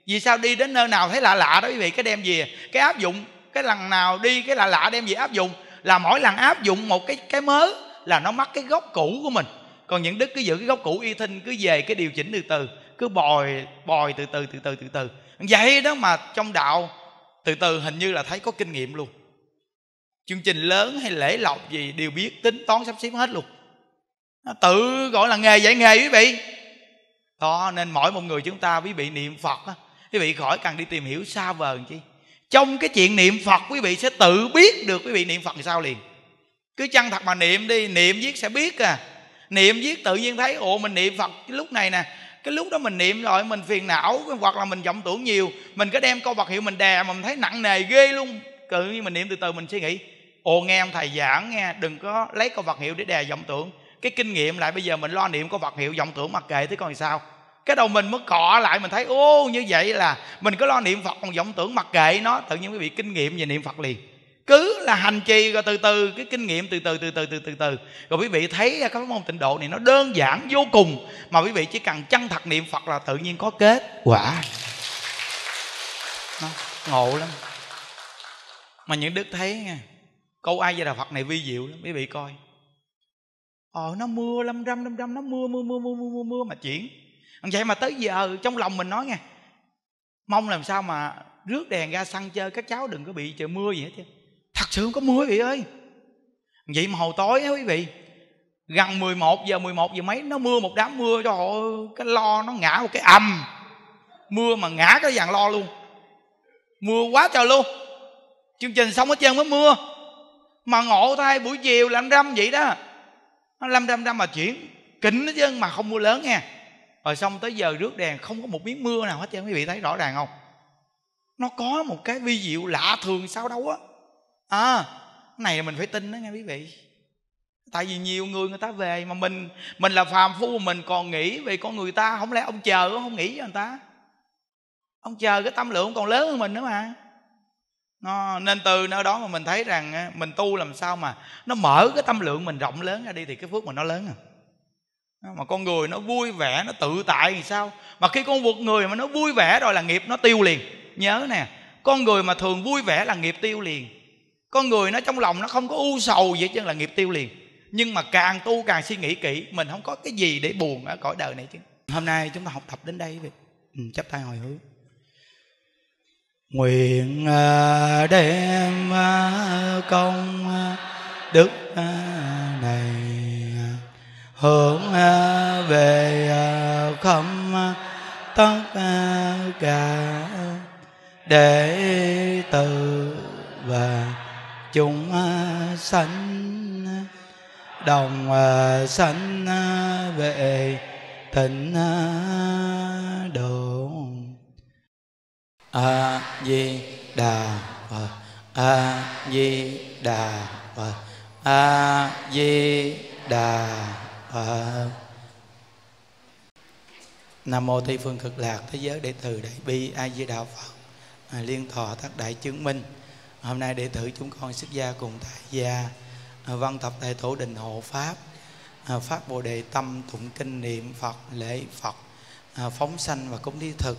vì sao đi đến nơi nào thấy lạ lạ đó quý vị cái đem gì cái áp dụng cái lần nào đi cái lạ lạ đem gì áp dụng là mỗi lần áp dụng một cái cái mới là nó mắc cái gốc cũ của mình còn những đức cứ giữ cái gốc cũ y thinh cứ về cái điều chỉnh từ từ cứ bòi bòi từ từ từ từ từ từ vậy đó mà trong đạo từ từ hình như là thấy có kinh nghiệm luôn chương trình lớn hay lễ lọc gì đều biết tính toán sắp xếp hết luôn nó tự gọi là nghề dạy nghề quý vị đó nên mỗi một người chúng ta quý vị niệm phật á quý vị khỏi cần đi tìm hiểu xa vời chi trong cái chuyện niệm phật quý vị sẽ tự biết được quý vị niệm phật sao liền cứ chăng thật mà niệm đi niệm viết sẽ biết à niệm viết tự nhiên thấy ồ mình niệm phật cái lúc này nè cái lúc đó mình niệm rồi mình phiền não hoặc là mình vọng tưởng nhiều mình cứ đem câu vật hiệu mình đè mà mình thấy nặng nề ghê luôn cứ như mình niệm từ từ mình suy nghĩ ồ nghe ông thầy giảng nghe đừng có lấy câu vật hiệu để đè vọng tưởng cái kinh nghiệm lại bây giờ mình lo niệm câu vật hiệu vọng tưởng mặc kệ thế còn sao cái đầu mình mới cọ lại mình thấy ô như vậy là mình cứ lo niệm phật còn vọng tưởng mặc kệ nó tự nhiên quý vị kinh nghiệm về niệm phật liền cứ là hành trì rồi từ từ cái kinh nghiệm từ từ từ từ từ từ từ rồi quý vị thấy cái môn tịnh độ này nó đơn giản vô cùng mà quý vị chỉ cần chân thật niệm phật là tự nhiên có kết quả nó ngộ lắm mà những đức thấy nha câu ai về đà phật này vi diệu lắm quý vị coi ồ ờ, nó mưa lâm râm lâm râm nó mưa mưa mưa mưa mưa, mưa mà chuyển vậy mà tới giờ trong lòng mình nói nghe mong làm sao mà rước đèn ra săn chơi các cháu đừng có bị trời mưa gì hết chứ thật sự không có mưa quý vị ơi vậy mà hồi tối á quý vị gần 11 giờ 11 giờ mấy nó mưa một đám mưa cho họ cái lo nó ngã một cái ầm mưa mà ngã cái dàn lo luôn mưa quá trời luôn chương trình xong hết trơn mới mưa mà ngộ thay buổi chiều làm râm vậy đó làm râm râm mà chuyển kính hết trơn mà không mưa lớn nghe rồi xong tới giờ rước đèn không có một miếng mưa nào hết trơn quý vị thấy rõ ràng không nó có một cái vi diệu lạ thường sao đâu á à này mình phải tin đó nghe quý vị tại vì nhiều người người ta về mà mình mình là phàm phu mà mình còn nghĩ về con người ta không lẽ ông chờ ông không nghĩ cho người ta ông chờ cái tâm lượng còn lớn hơn mình nữa mà nó, nên từ nơi đó mà mình thấy rằng mình tu làm sao mà nó mở cái tâm lượng mình rộng lớn ra đi thì cái phước mình nó lớn à mà con người nó vui vẻ nó tự tại thì sao mà khi con vượt người mà nó vui vẻ rồi là nghiệp nó tiêu liền nhớ nè con người mà thường vui vẻ là nghiệp tiêu liền con người nó trong lòng nó không có u sầu vậy chứ là nghiệp tiêu liền nhưng mà càng tu càng suy nghĩ kỹ mình không có cái gì để buồn ở cõi đời này chứ hôm nay chúng ta học tập đến đây vậy ừ, chắp tay hồi hướng nguyện ờ, đem ờ, công ờ, đức hưởng à, về à, không tất cả để từ và chúng sanh đồng à, sanh về tịnh độ a di đà phật a di đà phật a di đà à, nam mô tây phương cực lạc thế giới đệ tử đại bi a di đà phật à, liên thọ tác đại chứng minh hôm nay đệ tử chúng con xuất gia cùng tại gia à, văn tập tại thủ đình hộ pháp à, phát bồ đề tâm tụng kinh niệm phật lễ phật à, phóng sanh và cúng thí thực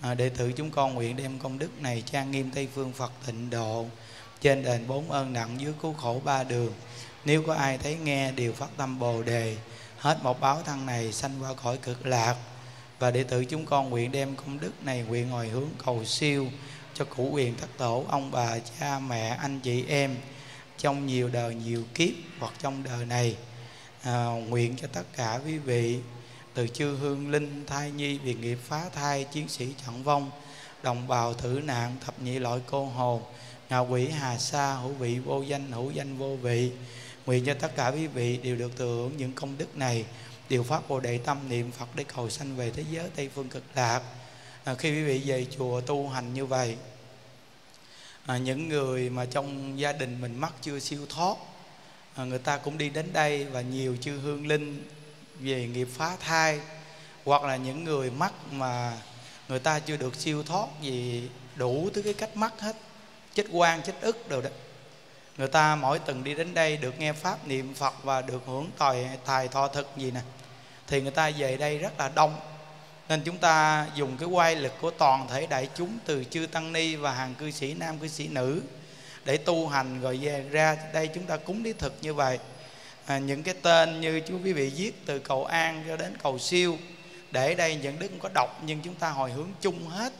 à, đệ tử chúng con nguyện đem công đức này trang nghiêm tây phương phật tịnh độ trên đền bốn ơn nặng dưới cứu khổ ba đường nếu có ai thấy nghe đều phát tâm bồ đề hết một báo thân này sanh qua khỏi cực lạc và đệ tử chúng con nguyện đem công đức này nguyện hồi hướng cầu siêu cho củ quyền thất tổ ông bà cha mẹ anh chị em trong nhiều đời nhiều kiếp hoặc trong đời này à, nguyện cho tất cả quý vị từ chư hương linh thai nhi vì nghiệp phá thai chiến sĩ trận vong đồng bào thử nạn thập nhị loại cô hồn ngạo quỷ hà sa hữu vị vô danh hữu danh vô vị Nguyện cho tất cả quý vị đều được thừa những công đức này Đều phát Bồ Đề Tâm niệm Phật để cầu sanh về thế giới Tây Phương Cực Lạc à, Khi quý vị về chùa tu hành như vậy à, Những người mà trong gia đình mình mắc chưa siêu thoát à, Người ta cũng đi đến đây và nhiều chư hương linh về nghiệp phá thai Hoặc là những người mắc mà người ta chưa được siêu thoát gì đủ thứ cái cách mắc hết chết quan chết ức đồ đó người ta mỗi tuần đi đến đây được nghe pháp niệm phật và được hưởng tài tài thọ thực gì nè thì người ta về đây rất là đông nên chúng ta dùng cái quay lực của toàn thể đại chúng từ chư tăng ni và hàng cư sĩ nam cư sĩ nữ để tu hành rồi về ra đây chúng ta cúng đi thực như vậy à, những cái tên như chú quý vị viết từ cầu an cho đến cầu siêu để đây những đức cũng có đọc nhưng chúng ta hồi hướng chung hết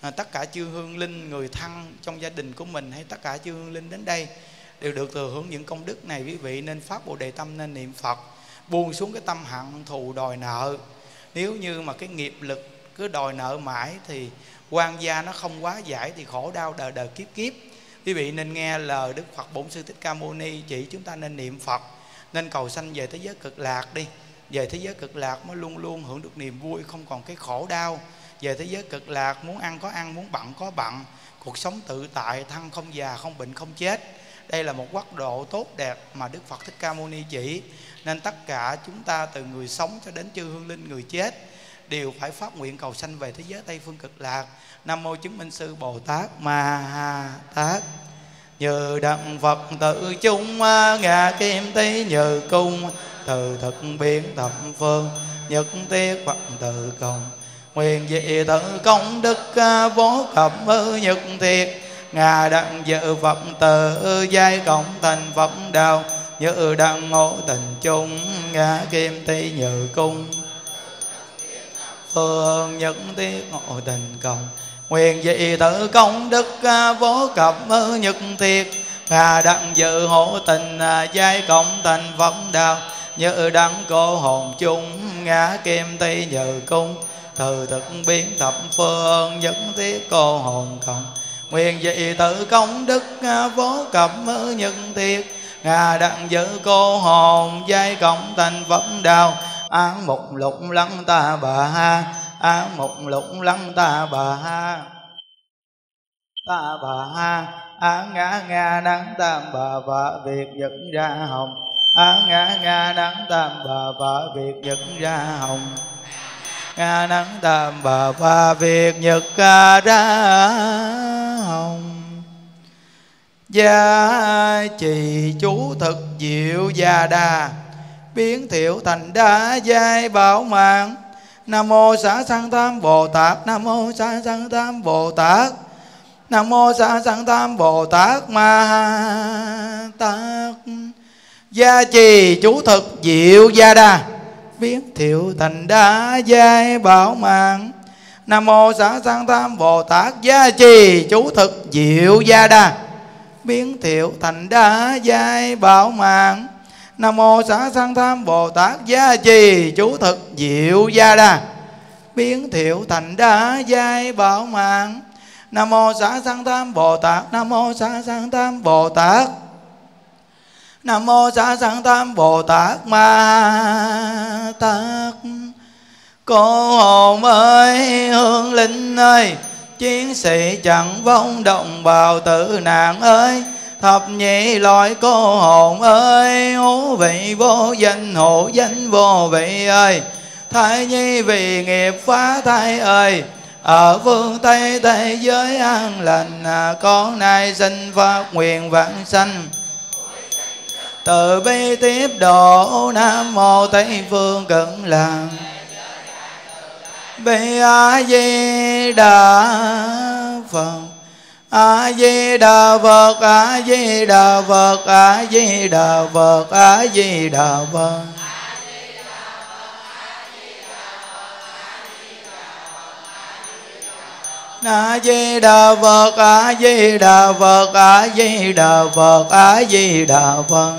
à, tất cả chư hương linh người thân trong gia đình của mình hay tất cả chư hương linh đến đây đều được thừa hưởng những công đức này quý vị nên phát bồ đề tâm nên niệm phật buông xuống cái tâm hận thù đòi nợ nếu như mà cái nghiệp lực cứ đòi nợ mãi thì quan gia nó không quá giải thì khổ đau đời đời kiếp kiếp quý vị nên nghe lời đức phật bổn sư thích ca mâu ni chỉ chúng ta nên niệm phật nên cầu sanh về thế giới cực lạc đi về thế giới cực lạc mới luôn luôn hưởng được niềm vui không còn cái khổ đau về thế giới cực lạc muốn ăn có ăn muốn bận có bận cuộc sống tự tại thân không già không bệnh không chết đây là một quốc độ tốt đẹp mà đức phật thích ca mâu ni chỉ nên tất cả chúng ta từ người sống cho đến chư hương linh người chết đều phải phát nguyện cầu sanh về thế giới tây phương cực lạc nam mô chứng minh sư bồ tát ma ha tát nhờ đặng phật tự chung ngà kim tí nhờ cung từ thực biến thập phương nhất tiết phật tự công nguyện dị tự công đức vô cập nhật thiệt ngà đặng dự phật tự giai cộng thành phật đạo như đặng ngộ tình chung ngã kim thi nhự cung phương nhất tiết ngộ tình cộng nguyện dị tự công đức à, vô cập à, nhất thiệt ngà đặng dự hộ tình à, giai cộng thành phật đạo như đặng cô hồn chung ngã kim thi nhự cung từ thực biến thập phương nhất thiết cô hồn cộng nguyện vậy tự công đức à, vô cẩm à, nhân thiệt ngà đặng giữ cô hồn giai cộng thành phật đạo án mục lục lăng ta bà ha án mục lục lăng ta bà ha ta bà ha á ngã ngã nắng tam bà vợ việc dẫn ra hồng á ngã ngã nắng tam bà vợ việc dẫn ra hồng a nắng tam bà pha việt nhật ca đá hồng gia trì chú thực diệu gia đà biến thiểu thành đá giai bảo mạng nam mô xã sanh tam bồ tát nam mô xã sanh tam bồ tát nam mô xã sanh tam bồ tát ma ha tát gia trì chú thực diệu gia đà biến thiệu thành đa giai bảo mạng nam mô xã sang tam bồ tát gia trì chú thực diệu gia đa biến thiệu thành đa giai bảo mạng nam mô xã sang tam bồ tát gia trì chú thực diệu gia đa biến thiệu thành đa giai bảo mạng nam mô xã sang tam bồ tát nam mô xã sang tam bồ tát nam mô xá sanh tam bồ tát ma tát cô hồn ơi hương linh ơi chiến sĩ chẳng vong đồng bào tử nạn ơi thập nhị loại cô hồn ơi hữu vị vô danh hộ danh vô vị ơi thai nhi vì nghiệp phá thai ơi ở phương tây thế giới an lành à, con nay sinh phát nguyện vạn sanh từ bi tiếp độ nam mô tây phương cực lạc bi a di đà phật a di đà phật a di đà phật a di đà phật a di đà phật a di đà phật a di đà phật a di đà phật a di đà phật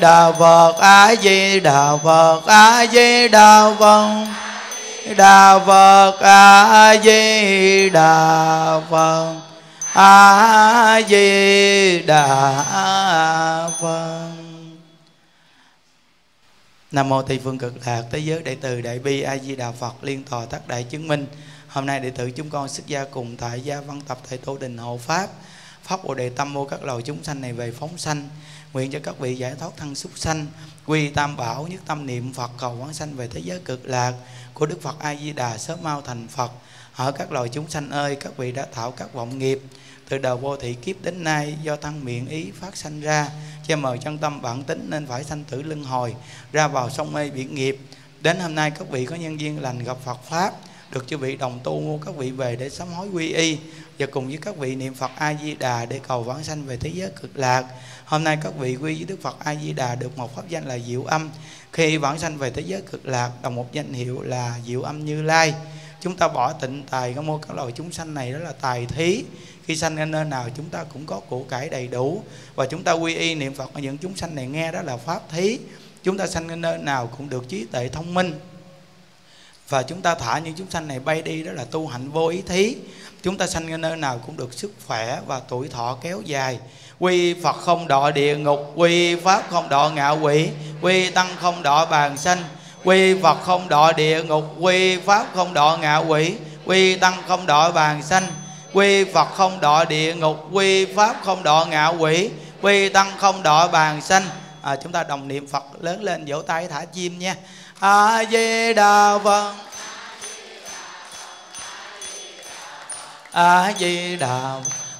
đà phật a di đà phật a di đà phật đà phật a di đà phật a di đà phật nam mô tây phương cực lạc thế giới đệ từ đại bi a di đà phật liên tòa tác đại chứng minh hôm nay đệ tử chúng con xuất gia cùng tại gia văn tập thầy tô đình hộ pháp pháp bồ đề tâm mô các loài chúng sanh này về phóng sanh nguyện cho các vị giải thoát thân súc sanh quy tam bảo nhất tâm niệm phật cầu quán sanh về thế giới cực lạc của đức phật a di đà sớm mau thành phật ở các loài chúng sanh ơi các vị đã tạo các vọng nghiệp từ đầu vô thị kiếp đến nay do thân miệng ý phát sanh ra che mờ chân tâm bản tính nên phải sanh tử luân hồi ra vào sông mê biển nghiệp đến hôm nay các vị có nhân duyên lành gặp phật pháp được chư vị đồng tu các vị về để sám hối quy y và cùng với các vị niệm phật a di đà để cầu vãng sanh về thế giới cực lạc hôm nay các vị quy với đức phật a di đà được một pháp danh là diệu âm khi vãng sanh về thế giới cực lạc đồng một danh hiệu là diệu âm như lai chúng ta bỏ tịnh tài có mua các loài chúng sanh này đó là tài thí khi sanh ở nơi nào chúng ta cũng có củ cải đầy đủ và chúng ta quy y niệm phật ở những chúng sanh này nghe đó là pháp thí chúng ta sanh ở nơi nào cũng được trí tuệ thông minh và chúng ta thả những chúng sanh này bay đi đó là tu hạnh vô ý thí chúng ta sanh ở nơi nào cũng được sức khỏe và tuổi thọ kéo dài quy phật không đọ địa ngục quy pháp không đọ ngạ quỷ quy tăng không đọ bàn sanh quy phật không đọ địa ngục quy pháp không đọ ngạ quỷ quy tăng không đọ bàn sanh quy phật không đọ địa ngục quy pháp không đọ ngạ quỷ quy tăng không đọ bàn sanh à, chúng ta đồng niệm phật lớn lên vỗ tay thả chim nha a di đà phật a di đà phật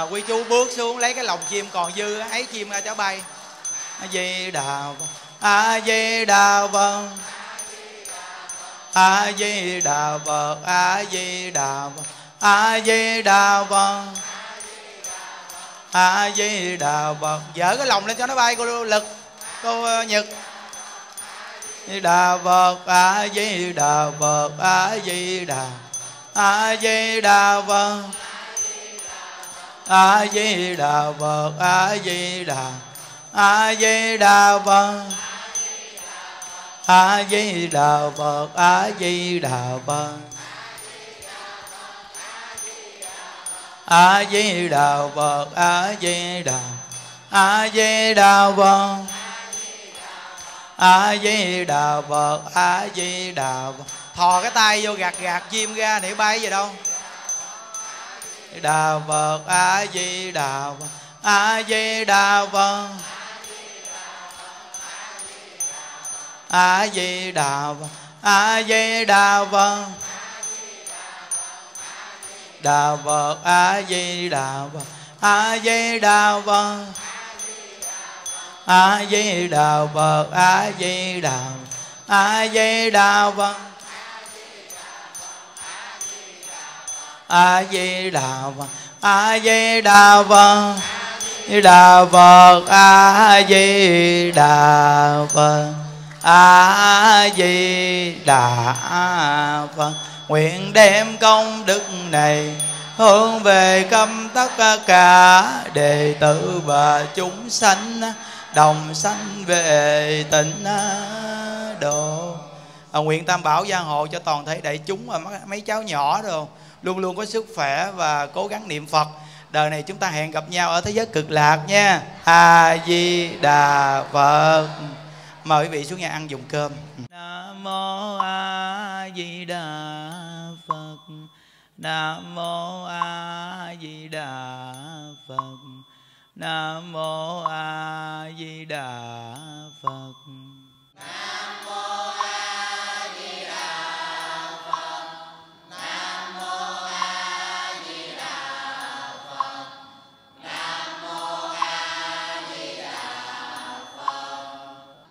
à, quy chú bước xuống lấy cái lồng chim còn dư ấy chim ra cho bay a di đà a di đà phật a di đà phật a di đà phật a di đà phật a di đà phật dở cái lồng lên cho nó bay cô lực cô nhật di đà phật a di đà phật a di đà a di đà phật a di đà phật a di đà a di đà phật a di đà phật a di đà phật a di đà phật a di đà a di đà phật a di đà phật a di đà phật thò cái tay vô gạt gạt chim ra để bay về đâu đà phật a di đà phật a di đà phật a di đà phật a di đà phật đà phật a di đà phật a di đà phật a di đà phật a di đà phật a di đà phật a di đà phật a di đà phật đà phật a di đà phật a di đà phật nguyện đem công đức này hướng về câm tất cả đệ tử và chúng sanh đồng sanh về tịnh độ à, nguyện tam bảo gia hộ cho toàn thể đại chúng và mấy cháu nhỏ rồi luôn luôn có sức khỏe và cố gắng niệm phật đời này chúng ta hẹn gặp nhau ở thế giới cực lạc nha a di đà phật mời quý vị xuống nhà ăn dùng cơm nam mô a di đà phật nam mô a di đà phật nam mô a di đà phật nam mô a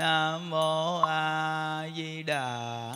nam mô a di đà